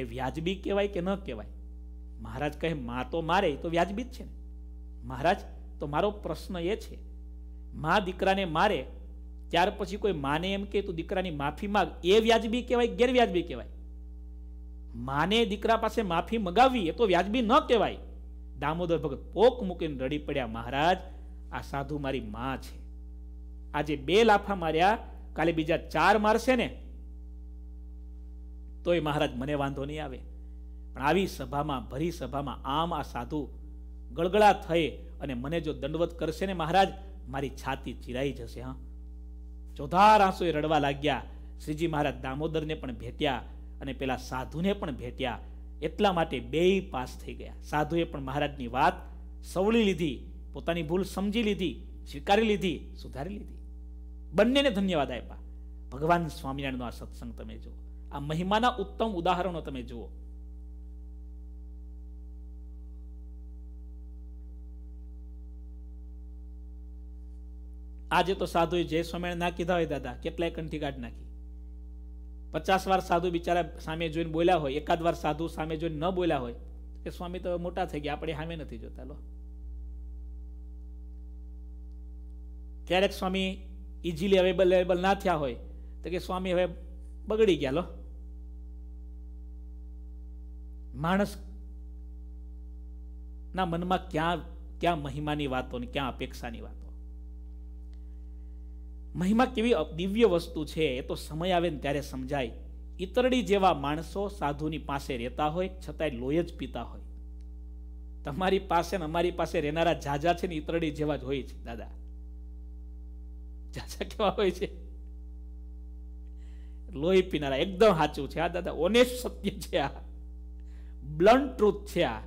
એ વ્યાજબી કહેવાય કે ન કહેવાય મહારાજ કહે મા તો મારે તો વ્યાજબી જ છે ને મહારાજ તો મારો પ્રશ્ન એ છે માં દીકરાને મારે ત્યાર પછી કોઈ માને એમ કે તું દીકરાની માફી માગ એ વ્યાજબી કહેવાય ગેરવ્યાજબી કહેવાય માને દીકરા પાસે માફી મગાવવી એ તો વ્યાજબી ન કહેવાય દામોદર ભગત પોક મૂકીને રડી પડ્યા મહારાજ આ સાધુ મારી મા છે આજે બે લાફા માર્યા કાલે બીજા ચાર મારશે ને તોય મહારાજ મને વાંધો નહીં આવે પણ આવી સભામાં ભરી સભામાં આમ આ સાધુ ગળગળા થઈ અને મને જો દંડવત કરશે ને મહારાજ મારી છાતી ચીરાઈ જશે હા ચોધાર આંસુએ રડવા લાગ્યા શ્રીજી મહારાજ દામોદરને પણ ભેટ્યા અને પેલા સાધુને પણ ભેટ્યા એટલા માટે બે પાસ થઈ ગયા સાધુએ પણ મહારાજની વાત સવળી લીધી પોતાની ભૂલ સમજી લીધી સ્વીકારી લીધી સુધારી લીધી બંનેને ધન્યવાદ આપ્યા ભગવાન સ્વામિનારાયણનો આ સત્સંગ તમે જુઓ આ મહિમાના ઉત્તમ ઉદાહરણો તમે જુઓ આજે તો સાધુએ જય સ્વામિનારાયણ ના કીધા હોય દાદા કેટલાય કંઠી ગાઢ નાખી પચાસ વાર સાધુ બિચારા સામે જોઈને બોલ્યા હોય એકાદ વાર સાધુ સામે જોઈને ન બોલ્યા હોય કે સ્વામી તો મોટા થઈ ગયા આપણે સામે નથી જોતા લો ક્યારેક સ્વામી ઇઝીલી અવેલેબલ અવેલેબલ ના થયા હોય તો કે સ્વામી હવે બગડી ગયા લો માણસ ના મનમાં ક્યાં ક્યાં મહિમાની વાતો ને ક્યાં અપેક્ષાની વાતો મહિમા કેવી દિવ્ય વસ્તુ છે એ તો સમય આવે ને ત્યારે સમજાય ઈતરડી જેવા માણસો સાધુની પાસે રહેતા હોય છતાંય લોહી જ પીતા હોય તમારી પાસે ને અમારી પાસે રહેનારા ઝાઝા છે ને ઈતરડી જેવા જ હોય છે દાદા ઝાઝા કેવા હોય છે લોહી પીનારા એકદમ સાચું છે આ દાદા ઓનેસ્ટ સત્ય છે આ બ્લન્ડ ટ્રુથ છે આ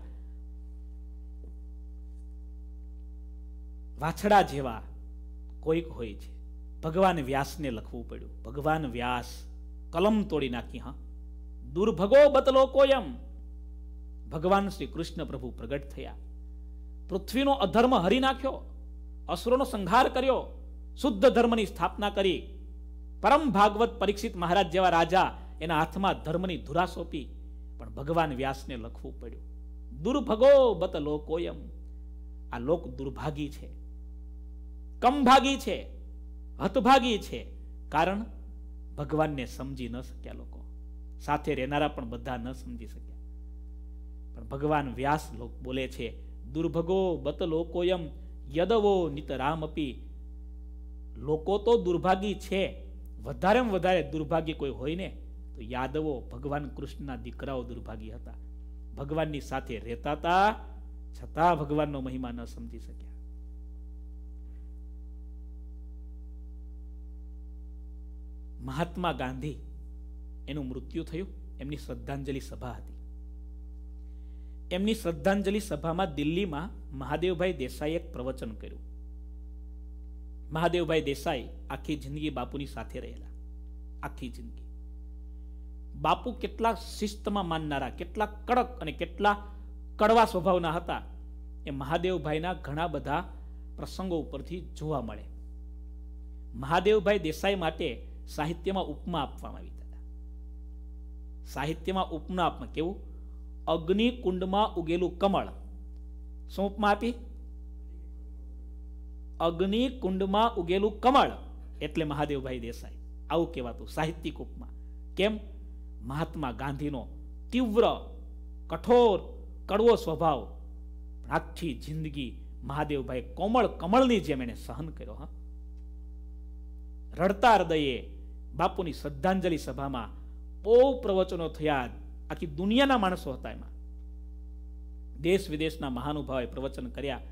વાછડા જેવા કોઈક હોય છે ભગવાન વ્યાસને લખવું પડ્યું ભગવાન વ્યાસ કલમ તોડી નાખી હા દુર્ભગો બતલો કોયમ ભગવાન શ્રી કૃષ્ણ પ્રભુ પ્રગટ થયા પૃથ્વીનો અધર્મ હરી નાખ્યો અસુરોનો સંહાર કર્યો શુદ્ધ ધર્મની સ્થાપના કરી પરમ ભાગવત પરીક્ષિત મહારાજ જેવા રાજા એના હાથમાં ધર્મની ધુરા સોંપી પણ ભગવાન વ્યાસને લખવું પડ્યું દુર્ભગો બત લોકોયમ આ લોક દુર્ભાગી છે કમભાગી છે હતભાગી છે કારણ ભગવાનને સમજી ન શક્યા લોકો સાથે રહેનારા પણ બધા ન સમજી શક્યા પણ ભગવાન વ્યાસ બોલે છે દુર્ભગો બત લોકોયમ યદવો નિતરામ અપી લોકો તો દુર્ભાગી છે વધારેમાં વધારે દુર્ભાગ્ય કોઈ હોય ને તો યાદવો ભગવાન કૃષ્ણના દીકરાઓ દુર્ભાગી હતા ભગવાનની સાથે રહેતા હતા છતાં ભગવાનનો મહિમા ન સમજી શક્યા મહાત્મા ગાંધી એનું મૃત્યુ થયું એમની શ્રદ્ધાંજલિ સભા હતી એમની શ્રદ્ધાંજલિ સભામાં દિલ્હીમાં મહાદેવભાઈ દેસાઈ એક પ્રવચન કર્યું મહાદેવભાઈ દેસાઈ આખી જિંદગી બાપુની સાથે રહેલા આખી જિંદગી બાપુ કેટલા શિસ્તમાં માનનારા કેટલા કડક અને કેટલા કડવા સ્વભાવના હતા એ મહાદેવભાઈના ઘણા બધા પ્રસંગો ઉપરથી જોવા મળે મહાદેવભાઈ દેસાઈ માટે સાહિત્યમાં ઉપમા આપવામાં આવી હતા સાહિત્યમાં ઉપમા આપમાં કેવું અગ્નિકુંડમાં ઉગેલું કમળ શું ઉપમા આપી અગ્નિકુંડમાં ઉગેલું કમળ એટલે મહાદેવભાઈ દેસાઈ આવું કહેવાતું સાહિત્યિક ઉપમા કેમ મહાત્મા ગાંધીનો તીવ્ર કઠોર કડવો સ્વભાવ આખી જિંદગી મહાદેવભાઈ કોમળ કમળની જેમ એને સહન કર્યો હા રડતા હૃદયે બાપુની શ્રદ્ધાંજલિ સભામાં બહુ પ્રવચનો થયા આખી દુનિયાના માણસો હતા એમાં દેશ વિદેશના મહાનુભાવે પ્રવચન કર્યા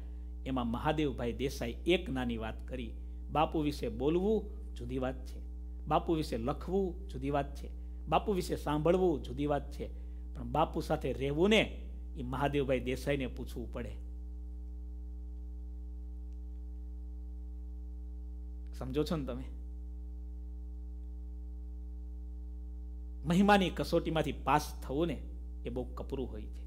એમાં મહાદેવભાઈ દેસાઈ એક નાની વાત કરી બાપુ વિશે બોલવું જુદી વાત છે બાપુ વિશે લખવું જુદી વાત છે બાપુ વિશે સાંભળવું જુદી વાત છે પણ બાપુ સાથે રહેવું ને એ મહાદેવભાઈ દેસાઈને પૂછવું પડે સમજો છો ને તમે મહિમાની કસોટીમાંથી પાસ થવું ને એ બહુ કપરું હોય છે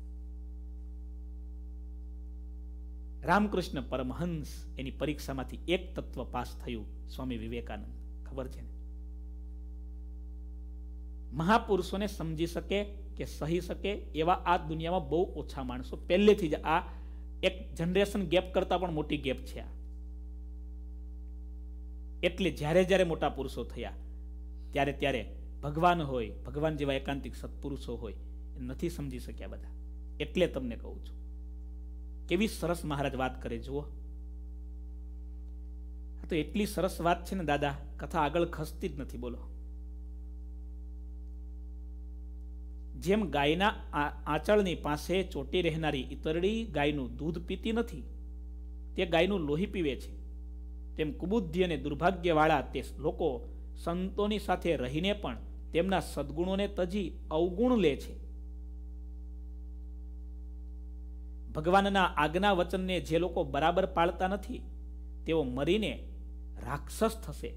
રામકૃષ્ણ પરમહંસ એની પરીક્ષામાંથી એક તત્વ પાસ થયું સ્વામી વિવેકાનંદ ખબર છે ને મહાપુરુષોને સમજી શકે કે સહી શકે એવા આ દુનિયામાં બહુ ઓછા માણસો પહેલેથી જ આ એક જનરેશન ગેપ કરતા પણ મોટી ગેપ છે આ એટલે જ્યારે જ્યારે મોટા પુરુષો થયા ત્યારે ત્યારે ભગવાન હોય ભગવાન જેવા એકાંતિક સત્પુરુષો હોય એ નથી સમજી શક્યા બધા એટલે તમને કહું છું કેવી સરસ મહારાજ વાત કરે જુઓ તો એટલી સરસ વાત છે ને દાદા કથા આગળ ખસતી જ નથી બોલો જેમ ગાયના આંચળની પાસે ચોટી રહેનારી ઈતરડી ગાયનું દૂધ પીતી નથી તે ગાયનું લોહી પીવે છે તેમ કુબુદ્ધિ અને દુર્ભાગ્યવાળા તે લોકો સંતોની સાથે રહીને પણ તેમના સદગુણોને તજી અવગુણ લે છે ભગવાનના આજ્ઞા વચનને જે લોકો બરાબર પાળતા નથી તેઓ મરીને રાક્ષસ થશે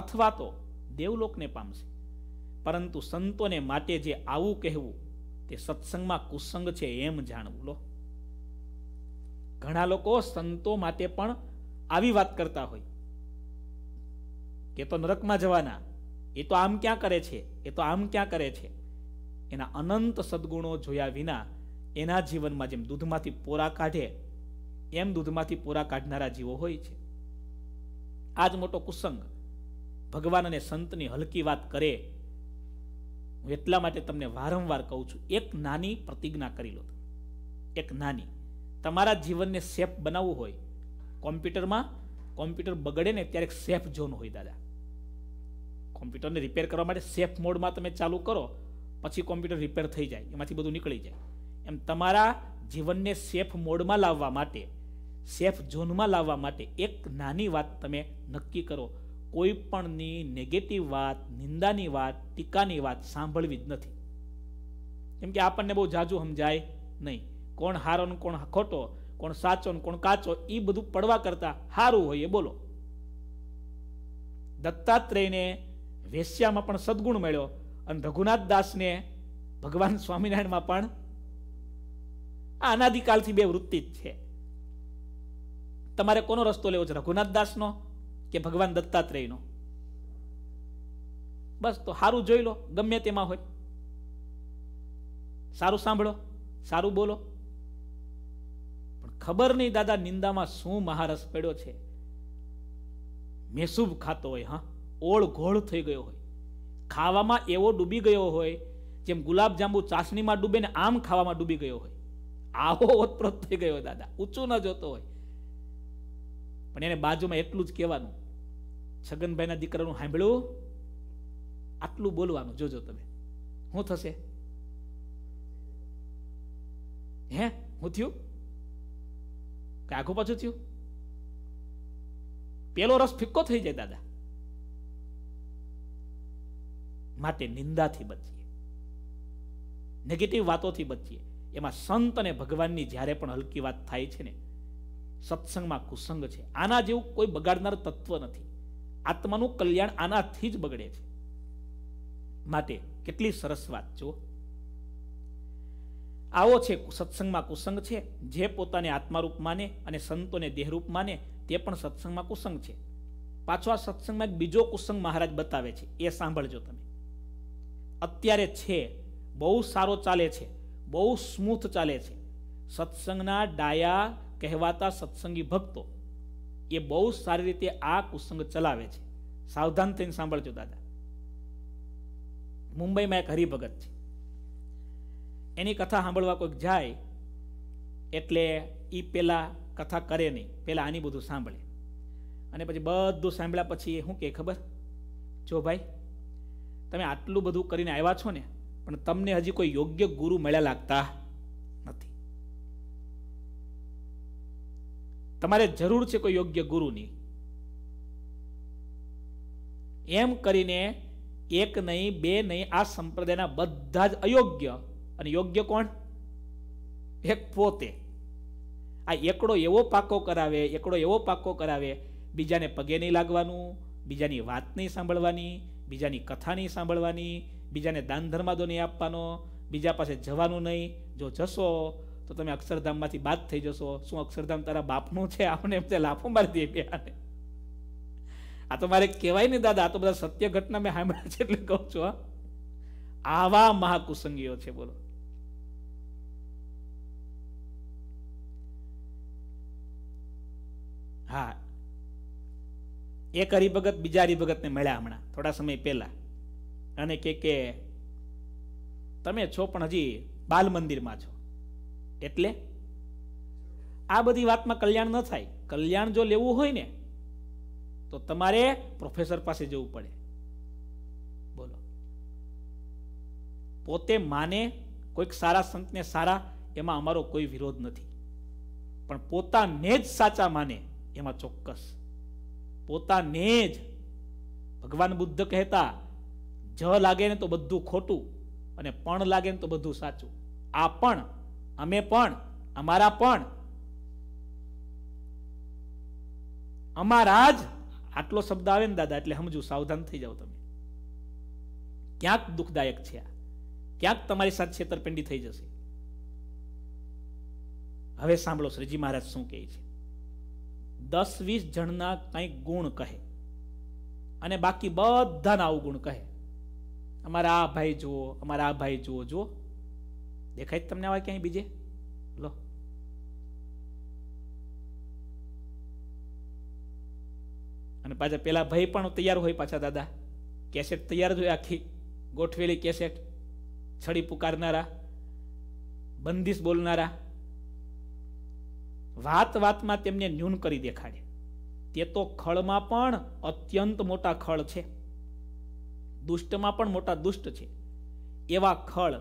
અથવા તો દેવલોકને પામશે પરંતુ સંતોને માટે જે આવું કહેવું તે સત્સંગમાં કુસંગ છે એમ જાણવું લો ઘણા લોકો સંતો માટે પણ આવી વાત કરતા હોય એ તો નરકમાં જવાના એ તો આમ ક્યાં કરે છે એ તો આમ ક્યાં કરે છે એના અનંત સદગુણો જોયા વિના એના જીવનમાં જેમ દૂધમાંથી પોરા કાઢે એમ દૂધમાંથી પોરા કાઢનારા જીવો હોય છે આ જ મોટો કુસંગ ભગવાન અને સંતની હલકી વાત કરે હું એટલા માટે તમને વારંવાર કહું છું એક નાની પ્રતિજ્ઞા કરી લો એક નાની તમારા જીવનને સેફ બનાવવું હોય કોમ્પ્યુટરમાં કોમ્પ્યુટર બગડે ને ત્યારે સેફ ઝોન હોય દાદા કોમ્પ્યુટરને રિપેર કરવા માટે સેફ મોડમાં તમે ચાલુ કરો પછી કોમ્પ્યુટર રિપેર થઈ જાય એમાંથી બધું નીકળી જાય એમ તમારા જીવનને સેફ મોડમાં લાવવા માટે સેફ ઝોનમાં લાવવા માટે એક નાની વાત તમે નક્કી કરો કોઈ પણની નેગેટિવ વાત નિંદાની વાત ટીકાની વાત સાંભળવી જ નથી કેમ કે આપણને બહુ જાજુ સમજાય નહીં કોણ હારો ને કોણ ખોટો કોણ સાચો ને કોણ કાચો એ બધું પડવા કરતા સારું હોય એ બોલો દત્તાત્રેયને વેશ્યામાં પણ સદગુણ મળ્યો અને રઘુનાથ દાસને ભગવાન સ્વામિનારાયણમાં પણ આ અનાદિકાલથી બે વૃત્તિ જ છે તમારે કોનો રસ્તો લેવો છે રઘુનાથ દાસનો કે ભગવાન દત્તાત્રેયનો બસ તો સારું જોઈ લો ગમે તેમાં હોય સારું સાંભળો સારું બોલો પણ ખબર નહીં દાદા નિંદામાં શું મહારસ પડ્યો છે મેસુબ ખાતો હોય હા ઓળઘોળ થઈ ગયો હોય ખાવામાં એવો ડૂબી ગયો હોય જેમ ગુલાબ જાંબુ ચાસણીમાં ડૂબે ને આમ ખાવામાં ડૂબી ગયો હોય આવો ઓતપ્રોત થઈ ગયો દાદા ઊંચું ન જોતો હોય પણ એને બાજુમાં એટલું જ કહેવાનું છગનભાઈના દીકરાનું સાંભળ્યું આટલું બોલવાનું જોજો તમે શું થશે હે હું થયું કે આઘું પાછું થયું પેલો રસ ફિક્કો થઈ જાય દાદા માટે નિંદાથી બચીએ નેગેટિવ વાતોથી બચીએ એમાં સંત અને ભગવાનની જ્યારે પણ હલકી વાત થાય છે ને સત્સંગમાં કુસંગ છે આના જેવું કોઈ બગાડનાર તત્વ નથી આત્માનું કલ્યાણ આનાથી જ બગડે છે માટે કેટલી સરસ વાત જુઓ આવો છે સત્સંગમાં કુસંગ છે જે પોતાને આત્મારૂપ માને અને સંતોને દેહરૂપ માને તે પણ સત્સંગમાં કુસંગ છે પાછો આ સત્સંગમાં એક બીજો કુસંગ મહારાજ બતાવે છે એ સાંભળજો તમે અત્યારે છે બહુ સારો ચાલે છે બહુ સ્મૂથ ચાલે છે સત્સંગના ડાયા કહેવાતા સત્સંગી ભક્તો એ બહુ સારી રીતે આ કુસંગ ચલાવે છે સાવધાન થઈને સાંભળજો દાદા મુંબઈમાં એક હરિભગત છે એની કથા સાંભળવા કોઈક જાય એટલે એ પહેલાં કથા કરે નહીં પહેલાં આની બધું સાંભળે અને પછી બધું સાંભળ્યા પછી એ શું કહે ખબર જો ભાઈ તમે આટલું બધું કરીને આવ્યા છો ને પણ તમને હજી કોઈ યોગ્ય ગુરુ મળ્યા લાગતા નથી તમારે જરૂર છે કોઈ યોગ્ય ગુરુની એમ કરીને એક નહીં બે નહીં આ સંપ્રદાયના બધા જ અયોગ્ય અને યોગ્ય કોણ એક પોતે આ એકડો એવો પાકો કરાવે એકડો એવો પાકો કરાવે બીજાને પગે નહીં લાગવાનું બીજાની વાત નહીં સાંભળવાની બીજાની કથા નહીં સાંભળવાની બીજાને દાન ધર્માદો નહીં આપવાનો બીજા પાસે જવાનું નહીં જો જશો તો તમે અક્ષરધામમાંથી બાદ થઈ જશો શું અક્ષરધામ તારા બાપનું છે આપણે એમ તે લાફો મારી દે બેહાને આ તો મારે કહેવાય ને દાદા આ તો બધા સત્ય ઘટના મેં સાંભળ્યા છે એટલે કહું છું આવા મહાકુસંગીઓ છે બોલો હા એક હરિભગત બીજા હરિભગતને મળ્યા હમણાં થોડા સમય પહેલાં અને કે કે તમે છો પણ હજી બાલ મંદિરમાં છો એટલે આ બધી વાતમાં કલ્યાણ ન થાય કલ્યાણ જો લેવું હોય ને તો તમારે પ્રોફેસર પાસે જવું પડે બોલો પોતે માને કોઈક સારા સંતને સારા એમાં અમારો કોઈ વિરોધ નથી પણ પોતાને જ સાચા માને એમાં ચોક્કસ પોતાને જ ભગવાન બુદ્ધ કહેતા જ લાગે ને તો બધું ખોટું અને પણ લાગે ને તો બધું સાચું આ પણ અમે પણ અમારા પણ અમારા જ આટલો શબ્દ આવે ને દાદા એટલે સમજુ સાવધાન થઈ જાઓ તમે ક્યાંક દુઃખદાયક છે આ ક્યાંક તમારી સાથે છેતરપિંડી થઈ જશે હવે સાંભળો શ્રીજી મહારાજ શું કહે છે દસ વીસ જણના કંઈક ગુણ કહે અને બાકી બધાના અવગુણ કહે અમારા આ ભાઈ જુઓ અમારા આ ભાઈ જુઓ જુઓ દેખાય તમને આવા ક્યાંય બીજે લો અને પાછા પેલા ભાઈ પણ તૈયાર હોય પાછા દાદા કેસેટ તૈયાર જ હોય આખી ગોઠવેલી કેસેટ છડી પુકારનારા બંદીશ બોલનારા વાત વાતમાં તેમને ન્યૂન કરી દેખાડે તે તો ખળમાં પણ અત્યંત મોટા ખળ છે દુષ્ટમાં પણ મોટા દુષ્ટ છે એવા ખળ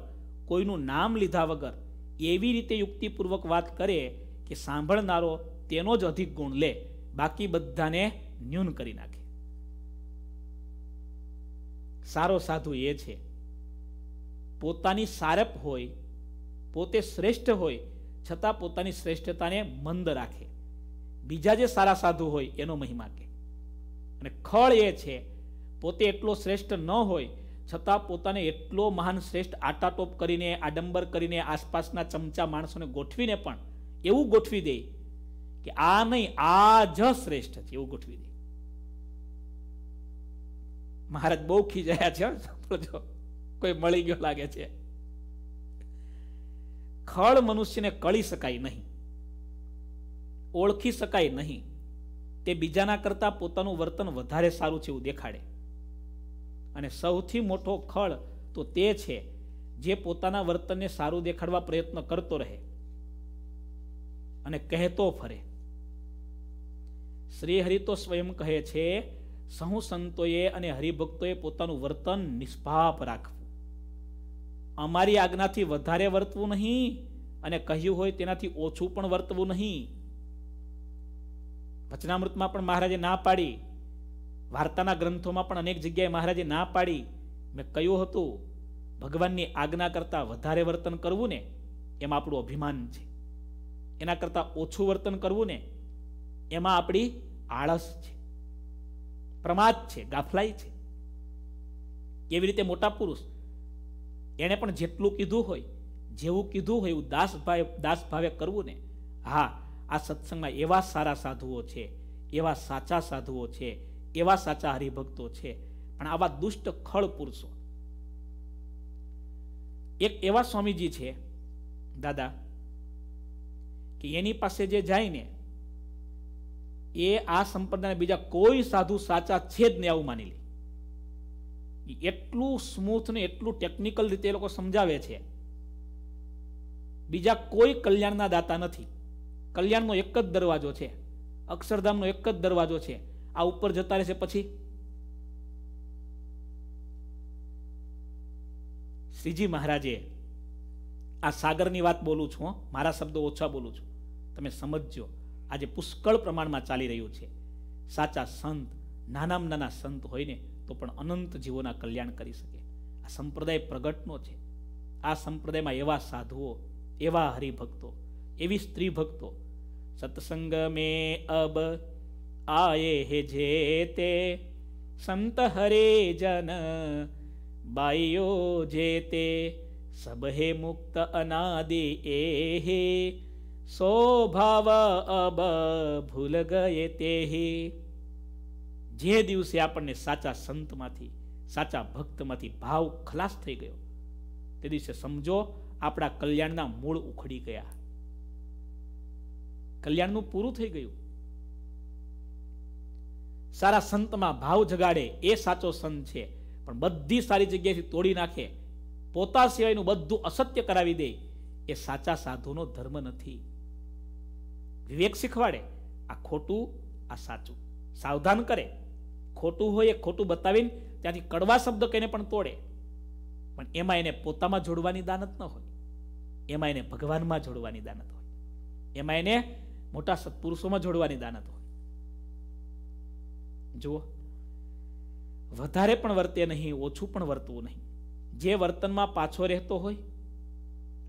કોઈનું નામ લીધા વગર એવી રીતે યુક્તિપૂર્વક વાત કરે કે સાંભળનારો તેનો જ અધિક ગુણ લે બાકી બધાને ન્યૂન કરી નાખે સારો સાધુ એ છે પોતાની સારપ હોય પોતે શ્રેષ્ઠ હોય છતાં પોતાની શ્રેષ્ઠતાને મંદ રાખે બીજા જે સારા સાધુ હોય એનો મહિમા કે અને ખળ એ છે પોતે એટલો શ્રેષ્ઠ ન હોય છતાં પોતાને એટલો મહાન શ્રેષ્ઠ આટાટોપ કરીને આડંબર કરીને આસપાસના ચમચા માણસોને ગોઠવીને પણ એવું ગોઠવી દે કે આ નહીં આ જ શ્રેષ્ઠ છે એવું ગોઠવી દે મહારાજ બહુ ખીજાયા છે કોઈ મળી ગયો લાગે છે ખળ મનુષ્યને કળી શકાય નહીં ઓળખી શકાય નહીં તે બીજાના કરતાં પોતાનું વર્તન વધારે સારું છે એવું દેખાડે અને સૌથી મોટો ખળ તો તે છે જે પોતાના વર્તનને સારું દેખાડવા પ્રયત્ન કરતો રહે અને કહેતો ફરે શ્રી હરિ તો સ્વયં કહે છે સહુ સંતોએ અને હરિભક્તોએ પોતાનું વર્તન નિષ્ભાપ રાખવું અમારી આજ્ઞાથી વધારે વર્તવું નહીં અને કહ્યું હોય તેનાથી ઓછું પણ વર્તવું નહીં વચનામૃતમાં પણ મહારાજે ના પાડી વાર્તાના ગ્રંથોમાં પણ અનેક જગ્યાએ મહારાજે ના પાડી મેં કહ્યું હતું ભગવાનની આજ્ઞા કરતાં વધારે વર્તન કરવું ને એમાં આપણું અભિમાન છે એના કરતાં ઓછું વર્તન કરવું ને એમાં આપણી આળસ છે પ્રમાદ છે ગાફલાઈ છે કેવી રીતે મોટા પુરુષ એણે પણ જેટલું કીધું હોય જેવું કીધું હોય એવું દાસભાઈ દાસભાવે કરવું ને હા આ સત્સંગમાં એવા સારા સાધુઓ છે એવા સાચા સાધુઓ છે એવા સાચા હરિભક્તો છે પણ આવા દુષ્ટ ખળ પુરુષો એક એવા સ્વામીજી છે દાદા કે એની પાસે જે જાય ને એ આ સંપ્રદાયના બીજા કોઈ સાધુ સાચા છે જ ને આવું માની લે એટલું સ્મૂથ ને એટલું ટેકનિકલ રીતે એ લોકો સમજાવે છે બીજા કોઈ કલ્યાણના દાતા નથી કલ્યાણનો એક જ દરવાજો છે અક્ષરધામનો એક જ દરવાજો છે આ ઉપર જતા રહેશે પછી શ્રીજી મહારાજે આ સાગરની વાત બોલું છું મારા શબ્દો ઓછા બોલું છું તમે સમજજો આજે પુષ્કળ પ્રમાણમાં ચાલી રહ્યું છે સાચા સંત નાનામાં નાના સંત હોય ને તો પણ અનંત જીવોના કલ્યાણ કરી શકે આ સંપ્રદાય પ્રગટનો છે આ સંપ્રદાયમાં એવા સાધુઓ એવા હરિભક્તો એવી સ્ત્રી ભક્તો સત્સંગ મે અબ આયે હે જે તે સંત હરે જન બાઈઓ જે તે સબ હે મુક્ત અનાદિ એ હે સો અબ ભૂલ ગયે તે હે જે દિવસે આપણને સાચા સંતમાંથી સાચા ભક્તમાંથી ભાવ ખલાસ થઈ ગયો તે દિવસે સમજો આપણા કલ્યાણના મૂળ ઉખડી ગયા કલ્યાણનું પૂરું થઈ ગયું સારા સંતમાં ભાવ જગાડે એ સાચો સંત છે પણ બધી સારી જગ્યાથી તોડી નાખે પોતા સિવાયનું બધું અસત્ય કરાવી દે એ સાચા સાધુનો ધર્મ નથી વિવેક શીખવાડે આ ખોટું આ સાચું સાવધાન કરે ખોટું હોય એ ખોટું બતાવીને ત્યાંથી કડવા શબ્દ કહીને પણ તોડે પણ એમાં એને પોતામાં જોડવાની દાનત ન હોય એમાં એને ભગવાનમાં જોડવાની દાનત હોય એમાં એને મોટા સત્પુરુષોમાં જોડવાની દાનત હોય જુઓ વધારે પણ વર્તે નહીં ઓછું પણ વર્તવું નહીં જે વર્તનમાં પાછો રહેતો હોય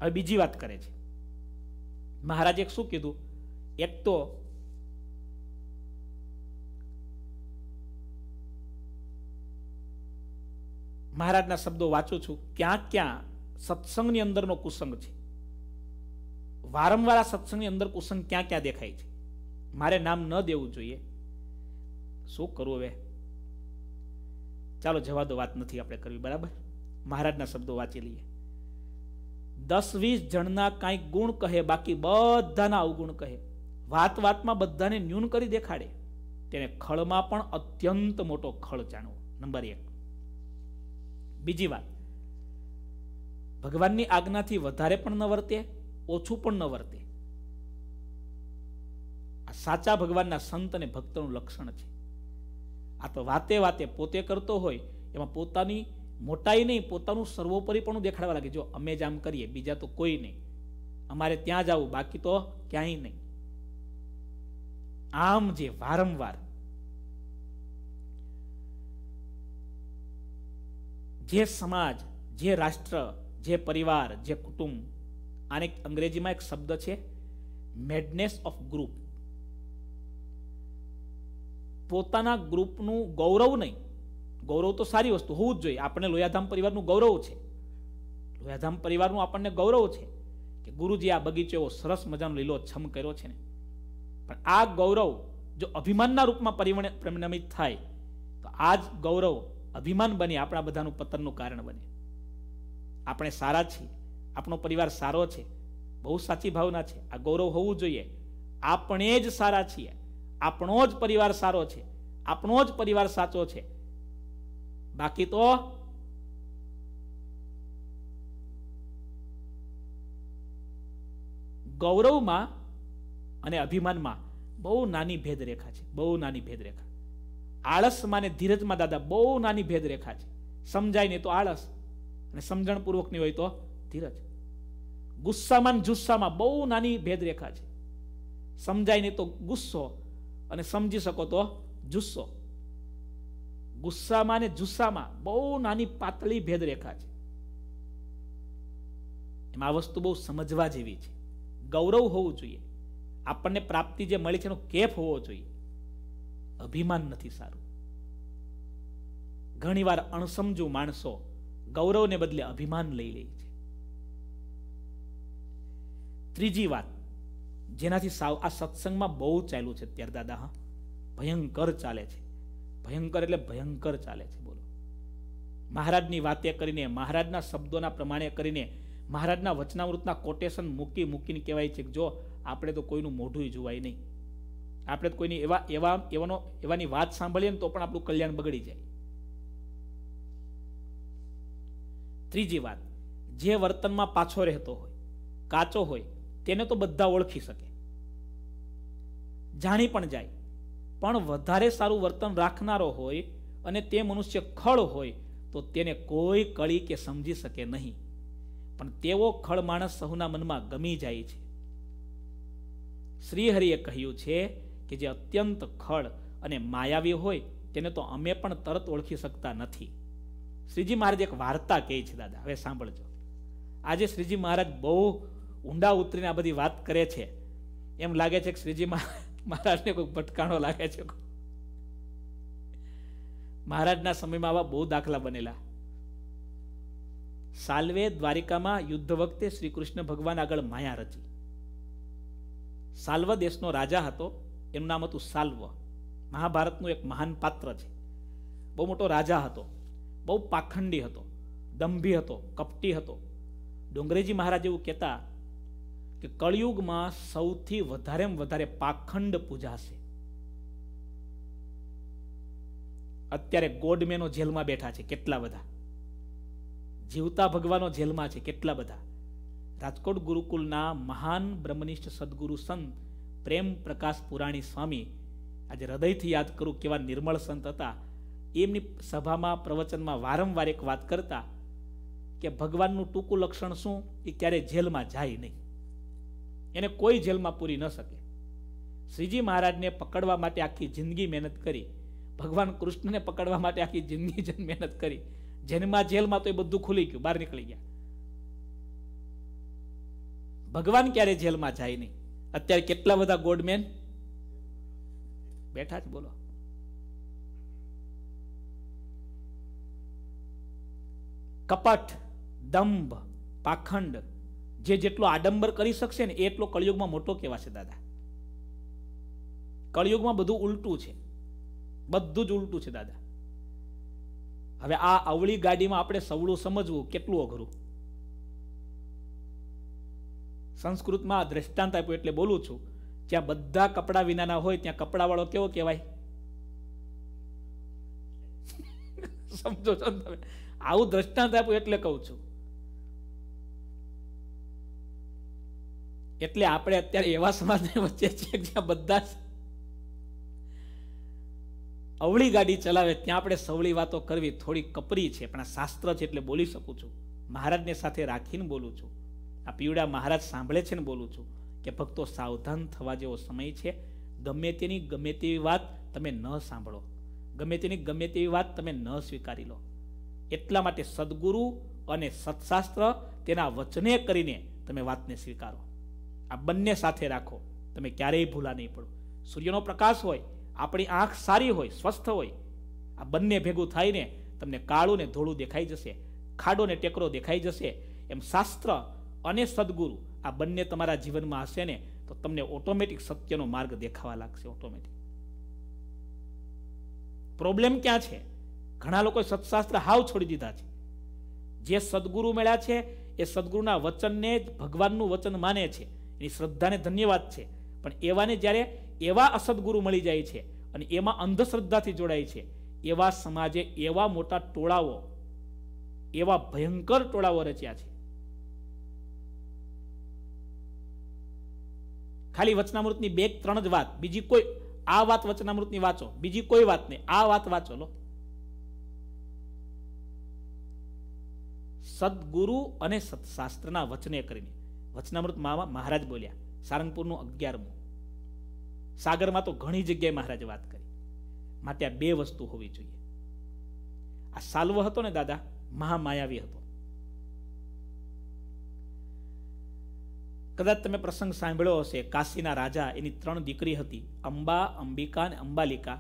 હવે બીજી વાત કરે છે મહારાજે શું કીધું એક તો મહારાજના શબ્દો વાંચું છું ક્યાં ક્યાં સત્સંગની અંદરનો કુસંગ છે વારંવાર આ સત્સંગની અંદર કુસંગ ક્યાં ક્યાં દેખાય છે મારે નામ ન દેવું જોઈએ શું કરવું હવે ચાલો જવા દો વાત નથી આપણે કરવી બરાબર મહારાજના શબ્દો વાંચી લઈએ દસ વીસ જણના કાંઈક ગુણ કહે બાકી બધાના અવગુણ કહે વાત વાતમાં બધાને ન્યૂન કરી દેખાડે તેને ખળમાં પણ અત્યંત મોટો ખળ જાણવો નંબર એક બીજી વાત ભગવાનની આજ્ઞાથી વધારે પણ ન વર્તે ઓછું પણ ન વર્તે આ સાચા ભગવાનના સંત અને ભક્તનું લક્ષણ છે આ તો વાતે વાતે પોતે કરતો હોય એમાં પોતાની મોટાઈ નહીં પોતાનું સર્વોપરી પણ દેખાડવા લાગે જો અમે જ આમ કરીએ બીજા તો કોઈ નહીં અમારે ત્યાં જ આવું બાકી તો ક્યાંય નહીં આમ જે વારંવાર જે સમાજ જે રાષ્ટ્ર જે પરિવાર જે કુટુંબ આને અંગ્રેજીમાં એક શબ્દ છે મેડનેસ ઓફ ગ્રુપ પોતાના ગ્રુપનું ગૌરવ નહીં ગૌરવ તો સારી વસ્તુ હોવું જ જોઈએ આપણે લોયાધામ પરિવારનું ગૌરવ છે લોયાધામ પરિવારનું આપણને ગૌરવ છે કે ગુરુજી આ બગીચો એવો સરસ મજાનો લીલો છમ કર્યો છે ને પણ આ ગૌરવ જો અભિમાનના રૂપમાં પરિણમિત થાય તો આ જ ગૌરવ અભિમાન બની આપણા બધાનું પતનનું કારણ બને આપણે સારા છીએ આપણો પરિવાર સારો છે બહુ સાચી ભાવના છે આ ગૌરવ હોવું જોઈએ આપણે જ સારા છીએ આપણો જ પરિવાર સારો છે આપણો જ પરિવાર સાચો છે બાકી તો ગૌરવમાં અને અભિમાનમાં બહુ નાની ભેદરેખા છે બહુ નાની ભેદરેખા આળસમાં ને ધીરજમાં દાદા બહુ નાની ભેદરેખા છે સમજાય ને તો આળસ અને સમજણપૂર્વકની હોય તો ધીરજ ગુસ્સામાં જુસ્સામાં બહુ નાની ભેદરેખા છે સમજાય નહીં તો ગુસ્સો અને સમજી શકો તો જુસ્સો ગુસ્સામાં ને જુસ્સામાં બહુ નાની પાતળી ભેદરેખા છે એમાં આ વસ્તુ બહુ સમજવા જેવી છે ગૌરવ હોવું જોઈએ આપણને પ્રાપ્તિ જે મળી છે એનો કેફ હોવો જોઈએ અભિમાન નથી સારું ઘણીવાર અણસમજુ માણસો ગૌરવને બદલે અભિમાન લઈ લે છે ત્રીજી વાત જેનાથી સાવ આ સત્સંગમાં બહુ ચાલ્યું છે અત્યારે દાદા હા ભયંકર ચાલે છે ભયંકર એટલે ભયંકર ચાલે છે બોલો મહારાજની વાતે કરીને મહારાજના શબ્દોના પ્રમાણે કરીને મહારાજના વચનામૃતના કોટેશન મૂકી મૂકીને કહેવાય છે કે જો આપણે તો કોઈનું મોઢું જોવાય નહીં આપણે કોઈની એવા એવા એવાનો એવાની વાત સાંભળીએ તો પણ આપણું કલ્યાણ બગડી જાય ત્રીજી વાત જે વર્તનમાં પાછો રહેતો હોય કાચો હોય તેને તો બધા ઓળખી શકે જાણી પણ જાય પણ વધારે સારું વર્તન રાખનારો હોય અને તે મનુષ્ય ખળ હોય તો તેને કોઈ કળી કે સમજી શકે નહીં પણ તેવો ખળ માણસ સહુના મનમાં ગમી જાય છે શ્રીહરિએ કહ્યું છે કે જે અત્યંત ખળ અને માયાવી હોય તેને તો અમે પણ તરત ઓળખી શકતા નથી શ્રીજી મહારાજ એક વાર્તા કહે છે દાદા હવે સાંભળજો આજે શ્રીજી મહારાજ બહુ ઊંડા ઉતરીને આ બધી વાત કરે છે એમ લાગે છે કે શ્રીજી મહારાજને કોઈ ભટકાણો લાગે છે મહારાજના સમયમાં આવા બહુ દાખલા બનેલા સાલ્વે દ્વારિકામાં યુદ્ધ વખતે શ્રી કૃષ્ણ ભગવાન આગળ માયા રચી સાલ્વ દેશનો રાજા હતો એનું નામ હતું સાલ્વ મહાભારતનું એક મહાન પાત્ર છે બહુ મોટો રાજા હતો બહુ પાખંડી હતો દંભી હતો કપટી હતો ડુંગરેજી મહારાજ એવું કહેતા કે કળિયુગમાં સૌથી વધારેમાં વધારે પાખંડ પૂજાશે અત્યારે ગોડમેનો જેલમાં બેઠા છે કેટલા બધા જીવતા ભગવાનો જેલમાં છે કેટલા બધા રાજકોટ ગુરુકુલના મહાન બ્રહ્મનિષ્ઠ સદગુરુ સંત પ્રેમ પ્રકાશ પુરાણી સ્વામી આજે હૃદયથી યાદ કરું કેવા નિર્મળ સંત હતા એમની સભામાં પ્રવચનમાં વારંવાર એક વાત કરતા કે ભગવાનનું ટૂંકું લક્ષણ શું એ ક્યારેય જેલમાં જાય નહીં એને કોઈ જેલમાં પૂરી ન શકે શ્રીજી મહારાજને પકડવા માટે આખી જિંદગી મહેનત કરી ભગવાન કૃષ્ણને પકડવા માટે આખી જિંદગી જન મહેનત કરી જેનમાં જેલમાં તો એ બધું ખુલી ગયું બહાર નીકળી ગયા ભગવાન ક્યારે જેલમાં જાય નહીં અત્યારે કેટલા બધા ગોડમેન બેઠા જ બોલો કપટ દંભ પાખંડ જે જેટલો આડંબર કરી શકશે ને એટલો કળિયુગમાં મોટો કહેવાશે દાદા કળિયુગમાં બધું ઉલટું છે બધું જ ઉલટું છે દાદા હવે આ અવળી ગાડીમાં આપણે સવળું સમજવું કેટલું અઘરું સંસ્કૃતમાં આ દ્રષ્ટાંત આપ્યું એટલે બોલું છું જ્યાં બધા કપડાં વિનાના હોય ત્યાં કપડાવાળો કેવો કહેવાય સમજો છો તમે આવું દ્રષ્ટાંત આપ્યું એટલે કહું છું એટલે આપણે અત્યારે એવા સમાજની વચ્ચે છીએ જ્યાં બધા અવળી ગાડી ચલાવે ત્યાં આપણે સવળી વાતો કરવી થોડી કપરી છે પણ આ શાસ્ત્ર છે એટલે બોલી શકું છું મહારાજને સાથે રાખીને બોલું છું આ પીવડા મહારાજ સાંભળે છે ને બોલું છું કે ભક્તો સાવધાન થવા જેવો સમય છે ગમે તેની ગમે તેવી વાત તમે ન સાંભળો ગમે તેની ગમે તેવી વાત તમે ન સ્વીકારી લો એટલા માટે સદગુરુ અને સત્શાસ્ત્ર તેના વચને કરીને તમે વાતને સ્વીકારો આ બંને સાથે રાખો તમે ક્યારેય ભૂલા નહીં પડો સૂર્યનો પ્રકાશ હોય આપણી આંખ સારી હોય સ્વસ્થ હોય આ બંને ભેગું થઈને તમને કાળું ને ધોળું દેખાઈ જશે ખાડો ને ટેકરો દેખાઈ જશે એમ શાસ્ત્ર અને સદગુરુ આ બંને તમારા જીવનમાં હશે ને તો તમને ઓટોમેટિક સત્યનો માર્ગ દેખાવા લાગશે ઓટોમેટિક પ્રોબ્લેમ ક્યાં છે ઘણા લોકોએ સત્શાસ્ત્ર હાવ છોડી દીધા છે જે સદગુરુ મળ્યા છે એ સદગુરુના વચનને જ ભગવાનનું વચન માને છે એની શ્રદ્ધાને ધન્યવાદ છે પણ એવાને જ્યારે એવા અસદગુરુ મળી જાય છે અને એમાં અંધશ્રદ્ધાથી જોડાય છે એવા સમાજે એવા મોટા ટોળાઓ એવા ભયંકર ટોળાઓ રચ્યા છે ખાલી વચનામૃતની બે ત્રણ જ વાત બીજી કોઈ આ વાત વચનામૃતની વાંચો બીજી કોઈ વાત નહીં આ વાત વાંચો લો સદગુરુ અને સત્શાસ્ત્રના વચને કરીને વચનામૃત મહારાજ બોલ્યા સારંગપુરનું અગિયારમું સાગરમાં તો ઘણી જગ્યાએ મહારાજે વાત કરી માટે આ બે વસ્તુ હોવી જોઈએ આ સાલ્વ હતો ને દાદા મહામાયાવી હતો કદાચ તમે પ્રસંગ સાંભળ્યો હશે કાશીના રાજા એની ત્રણ દીકરી હતી અંબા અંબિકા અને અંબાલિકા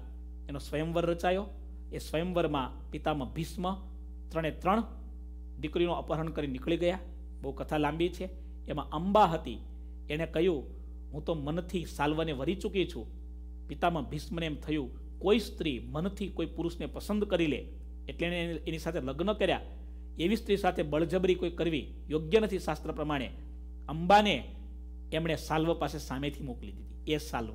એનો સ્વયંવર રચાયો એ સ્વયંવરમાં પિતામાં ભીષ્મ ત્રણે ત્રણ દીકરીનું અપહરણ કરી નીકળી ગયા બહુ કથા લાંબી છે એમાં અંબા હતી એણે કહ્યું હું તો મનથી સાલવાને વરી ચૂકી છું પિતામાં ભીષ્મને એમ થયું કોઈ સ્ત્રી મનથી કોઈ પુરુષને પસંદ કરી લે એટલે એણે એની સાથે લગ્ન કર્યા એવી સ્ત્રી સાથે બળજબરી કોઈ કરવી યોગ્ય નથી શાસ્ત્ર પ્રમાણે અંબાને એમણે સાલ્વ પાસે સામેથી મોકલી દીધી એ સાલ્વ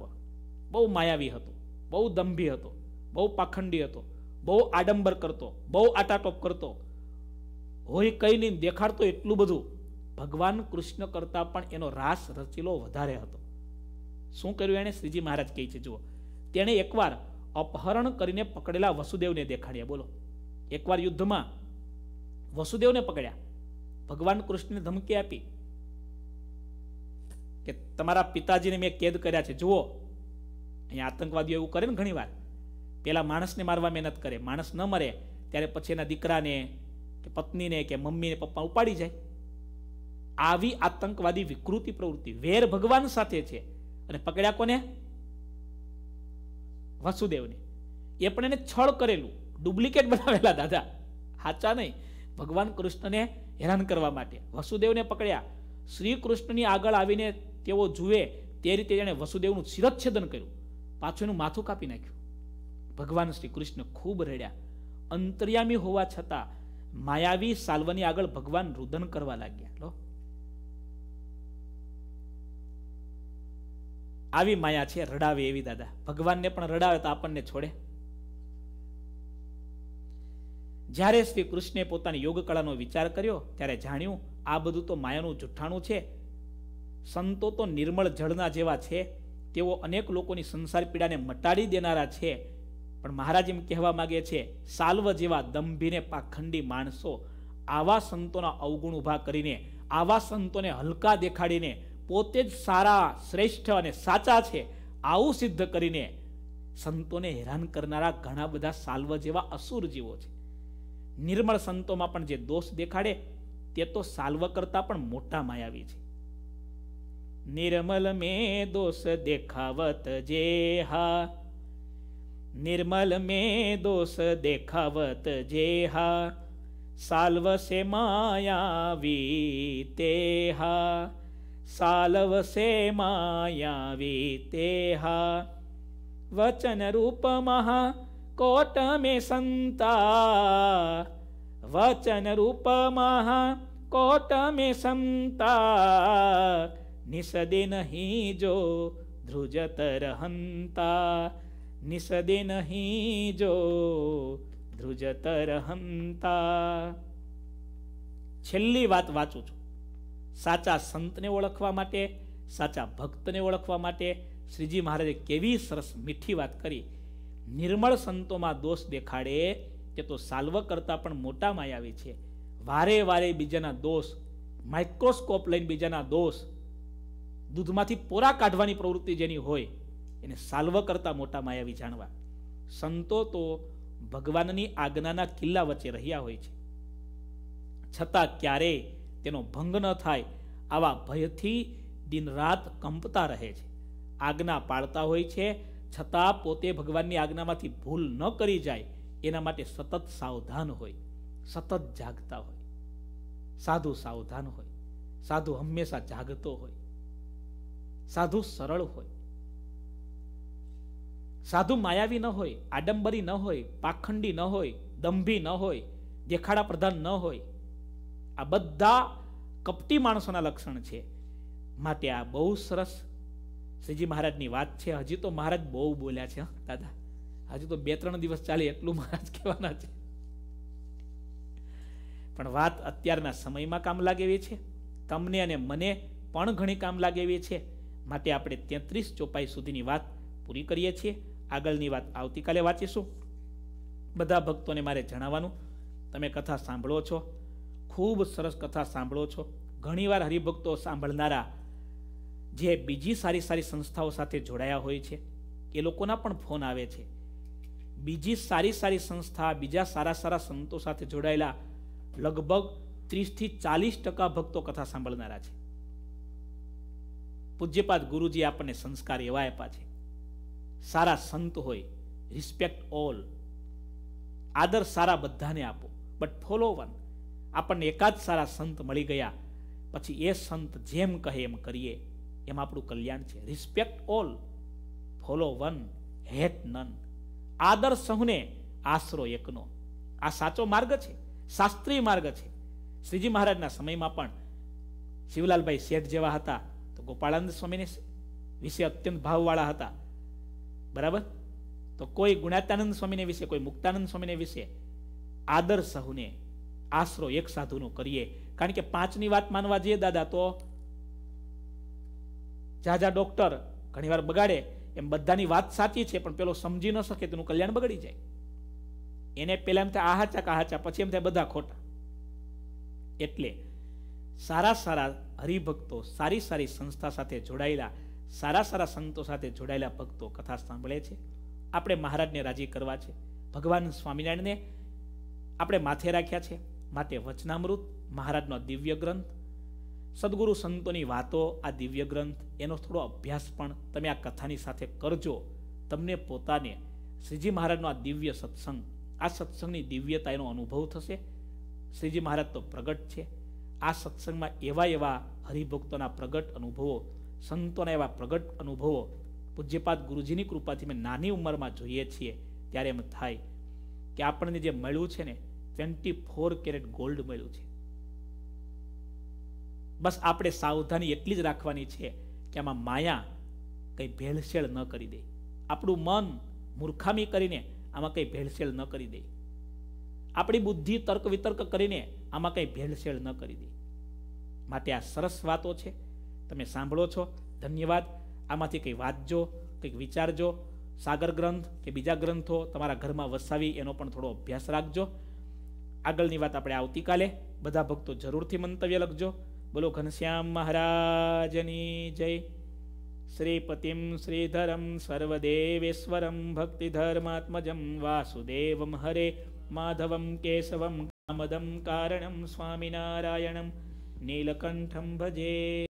બહુ માયાવી હતો બહુ દંભી હતો બહુ પાખંડી હતો બહુ આડંબર કરતો બહુ આટાટોપ કરતો હોય કંઈ નહીં દેખાડતો એટલું બધું ભગવાન કૃષ્ણ કરતાં પણ એનો રાસ રચીલો વધારે હતો શું કર્યું એણે શ્રીજી મહારાજ કહે છે જુઓ તેણે એકવાર અપહરણ કરીને પકડેલા વસુદેવને દેખાડ્યા બોલો એકવાર યુદ્ધમાં વસુદેવને પકડ્યા ભગવાન કૃષ્ણને ધમકી આપી કે તમારા પિતાજીને મેં કેદ કર્યા છે જુઓ અહીંયા આતંકવાદીઓ એવું કરે ને ઘણીવાર પહેલાં માણસને મારવા મહેનત કરે માણસ ન મરે ત્યારે પછી એના દીકરાને કે પત્નીને કે મમ્મીને પપ્પા ઉપાડી જાય આવી આતંકવાદી વિકૃતિ પ્રવૃત્તિ વેર ભગવાન સાથે છે અને પકડ્યા કોને વસુદેવને એ પણ એને છળ કરેલું ડુપ્લિકેટ બનાવેલા દાદા સાચા નહીં ભગવાન કૃષ્ણને હેરાન કરવા માટે વસુદેવને પકડ્યા શ્રી કૃષ્ણની આગળ આવીને તેઓ જુએ તે રીતે તેણે વસુદેવનું શિરચ્છેદન કર્યું પાછું એનું માથું કાપી નાખ્યું ભગવાન શ્રી કૃષ્ણ ખૂબ રડ્યા અંતર્યામી હોવા છતાં માયાવી સાલ્વાની આગળ ભગવાન રુદન કરવા લાગ્યા લો આવી માયા છે રડાવે એવી દાદા ભગવાનને પણ રડાવે તો આપણને છોડે જ્યારે શ્રી કૃષ્ણે પોતાની યોગ કળાનો વિચાર કર્યો ત્યારે જાણ્યું આ બધું તો માયાનું જુઠ્ઠાણું છે સંતો તો નિર્મળ જળના જેવા છે તેઓ અનેક લોકોની સંસાર પીડાને મટાડી દેનારા છે પણ મહારાજ એમ કહેવા માગે છે સાલ્વ જેવા દંભીને પાખંડી માણસો આવા સંતોના અવગુણ ઊભા કરીને આવા સંતોને હલકા દેખાડીને પોતે જ સારા શ્રેષ્ઠ અને સાચા છે આવું સિદ્ધ કરીને સંતોને હેરાન કરનારા ઘણા બધા સાલ્વ જેવા અસુર જીવો છે નિર્મળ સંતોમાં પણ જે દોષ દેખાડે તે તો સાલ્વ કરતાં પણ મોટા માયાવી છે निर्मल में दोष देखावत जेहा निर्मल में दोष देखावत जेहा सलवसे मायावी तेहा से माया वी तेहा महा कोट मे संता वचन रूप कोट मे संता નિષદે નહીં જો ધ્રુજતરહંતા નિષદે નહીં જો ધ્રુજતરહંતા છેલ્લી વાત વાંચું છું સાચા સંતને ઓળખવા માટે સાચા ભક્તને ઓળખવા માટે શ્રીજી મહારાજે કેવી સરસ મીઠી વાત કરી નિર્મળ સંતોમાં દોષ દેખાડે કે તો સાલ્વ કરતાં પણ મોટા માયાવી છે વારે વારે બીજાના દોષ માઇક્રોસ્કોપ લઈને બીજાના દોષ દૂધમાંથી પોરા કાઢવાની પ્રવૃત્તિ જેની હોય એને સાલ્વ કરતા મોટા માયાવી જાણવા સંતો તો ભગવાનની આજ્ઞાના કિલ્લા વચ્ચે રહ્યા હોય છે છતાં ક્યારે તેનો ભંગ ન થાય આવા ભયથી દિન રાત કંપતા રહે છે આજ્ઞા પાળતા હોય છે છતાં પોતે ભગવાનની આજ્ઞામાંથી ભૂલ ન કરી જાય એના માટે સતત સાવધાન હોય સતત જાગતા હોય સાધુ સાવધાન હોય સાધુ હંમેશા જાગતો હોય સાધુ સરળ હોય સાધુ માયાવી ન હોય આડંબરી ન હોય પાખંડી ન હોય દંભી ન હોય દેખાડા પ્રધાન ન હોય આ બધા કપટી માણસોના લક્ષણ છે માટે આ બહુ સરસ શ્રીજી મહારાજની વાત છે હજી તો મહારાજ બહુ બોલ્યા છે દાદા હજી તો બે ત્રણ દિવસ ચાલે એટલું મહારાજ કહેવાના છે પણ વાત અત્યારના સમયમાં કામ લાગે એવી છે તમને અને મને પણ ઘણી કામ લાગે એવી છે માટે આપણે તેત્રીસ ચોપાઈ સુધીની વાત પૂરી કરીએ છીએ આગળની વાત આવતીકાલે વાંચીશું બધા ભક્તોને મારે જણાવવાનું તમે કથા સાંભળો છો ખૂબ સરસ કથા સાંભળો છો ઘણીવાર હરિભક્તો સાંભળનારા જે બીજી સારી સારી સંસ્થાઓ સાથે જોડાયા હોય છે એ લોકોના પણ ફોન આવે છે બીજી સારી સારી સંસ્થા બીજા સારા સારા સંતો સાથે જોડાયેલા લગભગ ત્રીસથી ચાલીસ ટકા ભક્તો કથા સાંભળનારા છે પૂજ્યપાદ ગુરુજી આપણને સંસ્કાર એવા આપ્યા છે સારા સંત હોય રિસ્પેક્ટ ઓલ આદર સારા બધાને આપો બટ ફોલો વન આપણને એકાદ સારા સંત મળી ગયા પછી એ સંત જેમ કહે એમ કરીએ એમ આપણું કલ્યાણ છે respect all follow one hate none આદર સહુને આશરો એકનો આ સાચો માર્ગ છે શાસ્ત્રીય માર્ગ છે શ્રીજી મહારાજના સમયમાં પણ શિવલાલભાઈ શેઠ જેવા હતા તો ગોપાળાનંદ સ્વામીને વિશે અત્યંત ભાવવાળા હતા બરાબર તો કોઈ ગુણાતાનંદ સ્વામીને વિશે કોઈ મુક્તાનંદ સ્વામીને વિશે આદર સહુને આશરો એક સાધુનો કરીએ કારણ કે પાંચની વાત માનવા જઈએ દાદા તો જાજા ડોક્ટર ઘણીવાર બગાડે એમ બધાની વાત સાચી છે પણ પેલો સમજી ન શકે તેનું કલ્યાણ બગડી જાય એને પેલા એમ થાય આહાચા કાહાચા પછી એમ થાય બધા ખોટા એટલે સારા સારા હરિભક્તો સારી સારી સંસ્થા સાથે જોડાયેલા સારા સારા સંતો સાથે જોડાયેલા ભક્તો કથા સાંભળે છે આપણે મહારાજને રાજી કરવા છે ભગવાન સ્વામિનારાયણને આપણે માથે રાખ્યા છે માટે વચનામૃત મહારાજનો દિવ્ય ગ્રંથ સદગુરુ સંતોની વાતો આ દિવ્ય ગ્રંથ એનો થોડો અભ્યાસ પણ તમે આ કથાની સાથે કરજો તમને પોતાને શ્રીજી મહારાજનો આ દિવ્ય સત્સંગ આ સત્સંગની દિવ્યતા એનો અનુભવ થશે શ્રીજી મહારાજ તો પ્રગટ છે આ સત્સંગમાં એવા એવા હરિભક્તોના પ્રગટ અનુભવો સંતોના એવા પ્રગટ અનુભવો પૂજ્યપાદ ગુરુજીની કૃપાથી મેં નાની ઉંમરમાં જોઈએ છીએ ત્યારે એમ થાય કે આપણને જે મળ્યું છે ને ટ્વેન્ટી ફોર કેરેટ ગોલ્ડ મળ્યું છે બસ આપણે સાવધાની એટલી જ રાખવાની છે કે આમાં માયા કંઈ ભેળસેળ ન કરી દે આપણું મન મૂર્ખામી કરીને આમાં કંઈ ભેળસેળ ન કરી દે આપણી બુદ્ધિ તર્ક વિતર્ક કરીને આમાં કંઈ ભેળસેળ ન કરી દે માટે આ સરસ વાતો છે તમે સાંભળો છો ધન્યવાદ આમાંથી કંઈ વાંચજો કંઈક વિચારજો સાગર ગ્રંથ કે બીજા ગ્રંથો તમારા ઘરમાં વસાવી એનો પણ થોડો અભ્યાસ રાખજો આગળની વાત આપણે આવતીકાલે બધા ભક્તો જરૂરથી મંતવ્ય લખજો બોલો ઘનશ્યામ મહારાજની જય શ્રીપતિમ શ્રીધરમ સર્વદેવેશ્વરમ ભક્તિ ધર્માત્મજમ વાસુદેવમ હરે માધવમ કેશવમ मदं कारणं स्वामिनारायणं नीलकण्ठं भजे